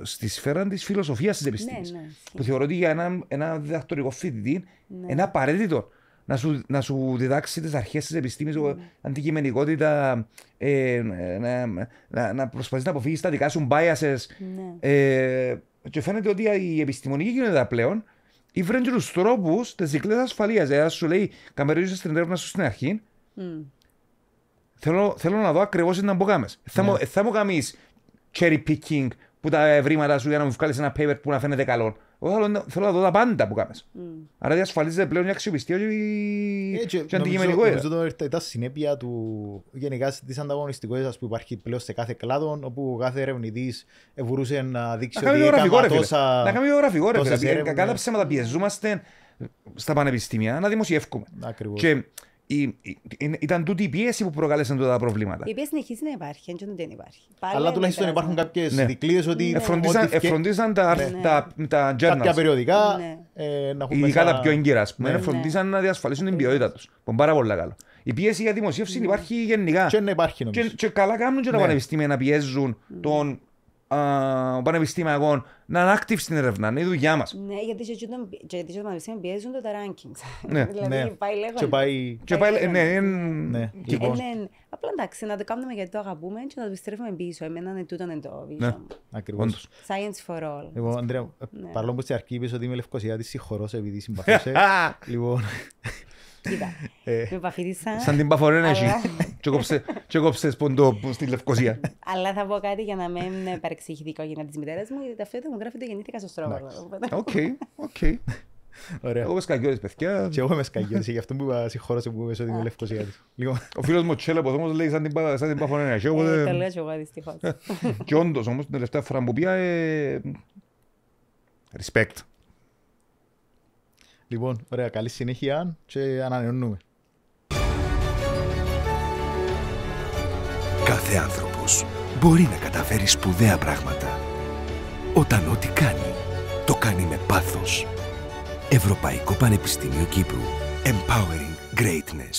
στη σφαίρα της φιλοσοφίας της επιστήμης. Ναι, ναι, που θεωρώ ότι για ένα, ένα διδακτορικό φοιτητή ναι. είναι απαραίτητο να σου, να σου διδάξει τις αρχές της επιστήμης, mm. Ναι. αντικειμενικότητα, ε, να, να, να προσπαθείς να αποφύγεις τα δικά σου biases. Mm. Ε, και φαίνεται ότι η επιστημονική κοινότητα πλέον η βρέντζε τους τρόπους της δικλέ ασφαλείας. Ε, σου λέει, καμερίζεις την έρευνα σου στην αρχή. Θέλω, θέλω να δω ακριβώς τι να μπω κάμε. Ναι. Θα μου κάνει cherry picking που τα ευρήματα σου για να μου βγάλεις ένα paper που να φαίνεται καλό. Εγώ θέλω, θέλω να δω τα πάντα που κάμε. Mm. Άρα διασφαλίζεται πλέον η αξιοπιστία και, ε, και, αντικειμενικό. Νομίζω ότι ήταν συνέπεια του γενικά της ανταγωνιστικότητας που υπάρχει πλέον σε κάθε κλάδο, όπου κάθε ερευνητής μπορούσε να δείξει να ότι έκανε τόσα. Να κάνουμε βιογραφικό ρεύμα. Κατά ψέματα πιεζόμαστε στα πανεπιστήμια να δημοσιεύουμε. Ακριβώς. Και ήταν τούτη η πίεση που προκάλεσαν τα προβλήματα. Η πίεση συνεχίζει να υπάρχει, έτσι δεν υπάρχει. Πάλι Αλλά τουλάχιστον υπάρχουν κάποιες ναι. δικλείδε ότι. Ναι. Εφροντίζαν, ναι. τα, ναι. τα, τα, ναι. journals. Κάποια περιοδικά. Ναι. Ε, ειδικά τα πιο έγκυρα, ας πούμε. Ναι. Εφροντίζαν να διασφαλίσουν την ποιότητα τους. Που πάρα πολύ καλό. Η πίεση για δημοσίευση υπάρχει γενικά. Και, υπάρχει, και καλά κάνουν και τα πανεπιστήμια να πιέζουν τον ο εγώ να είναι active στην έρευνα, είναι η δουλειά μας. Ναι, γιατί σε πανεπιστήμια πιέζουν τα rankings. Ναι, δηλαδή ναι. πάει λέγοντα. Και πάει. Και ε, ναι, ναι, ε, ε, ναι, Απλά εντάξει, να το κάνουμε γιατί το αγαπούμε και να το επιστρέφουμε πίσω. Εμένα είναι τούτο είναι το Ναι, Ακριβώ. Science for all. Λοιπόν, Αντρέα, ναι. παρόλο που στην αρχή είπες ότι είμαι λευκοσιάτης συγχωρώ σε επειδή συμπαθούσε. Λοιπόν, Κοίτα, ε, με Σαν την παφορένα εσύ. Και κόψε ποντό στη Λευκοσία. Αλλά θα πω κάτι για να μην παρεξηγηθεί η οικογένεια τη μητέρα μου, γιατί ταυτόχρονα μου γράφεται γεννήθηκα στο στρώμα. Οκ, οκ. Ωραία. Εγώ είμαι σκαγιώδη, παιδιά. Και εγώ είμαι σκαγιώδη, γι' αυτό μου είπα συγχώρω που είμαι στην Λευκοσία λοιπόν, λοιπόν. Ο φίλος μου Τσέλα όμως λέει σαν την Παφορένα. Ε, το λέω και εγώ δυστυχώς. Και όντως όμως την τελευταία φορά που ε, Respect. Λοιπόν, ωραία, καλή συνέχεια και ανανεώνουμε. Κάθε άνθρωπος μπορεί να καταφέρει σπουδαία πράγματα. Όταν ό,τι κάνει, το κάνει με πάθος. Ευρωπαϊκό Πανεπιστήμιο Κύπρου. Empowering Greatness.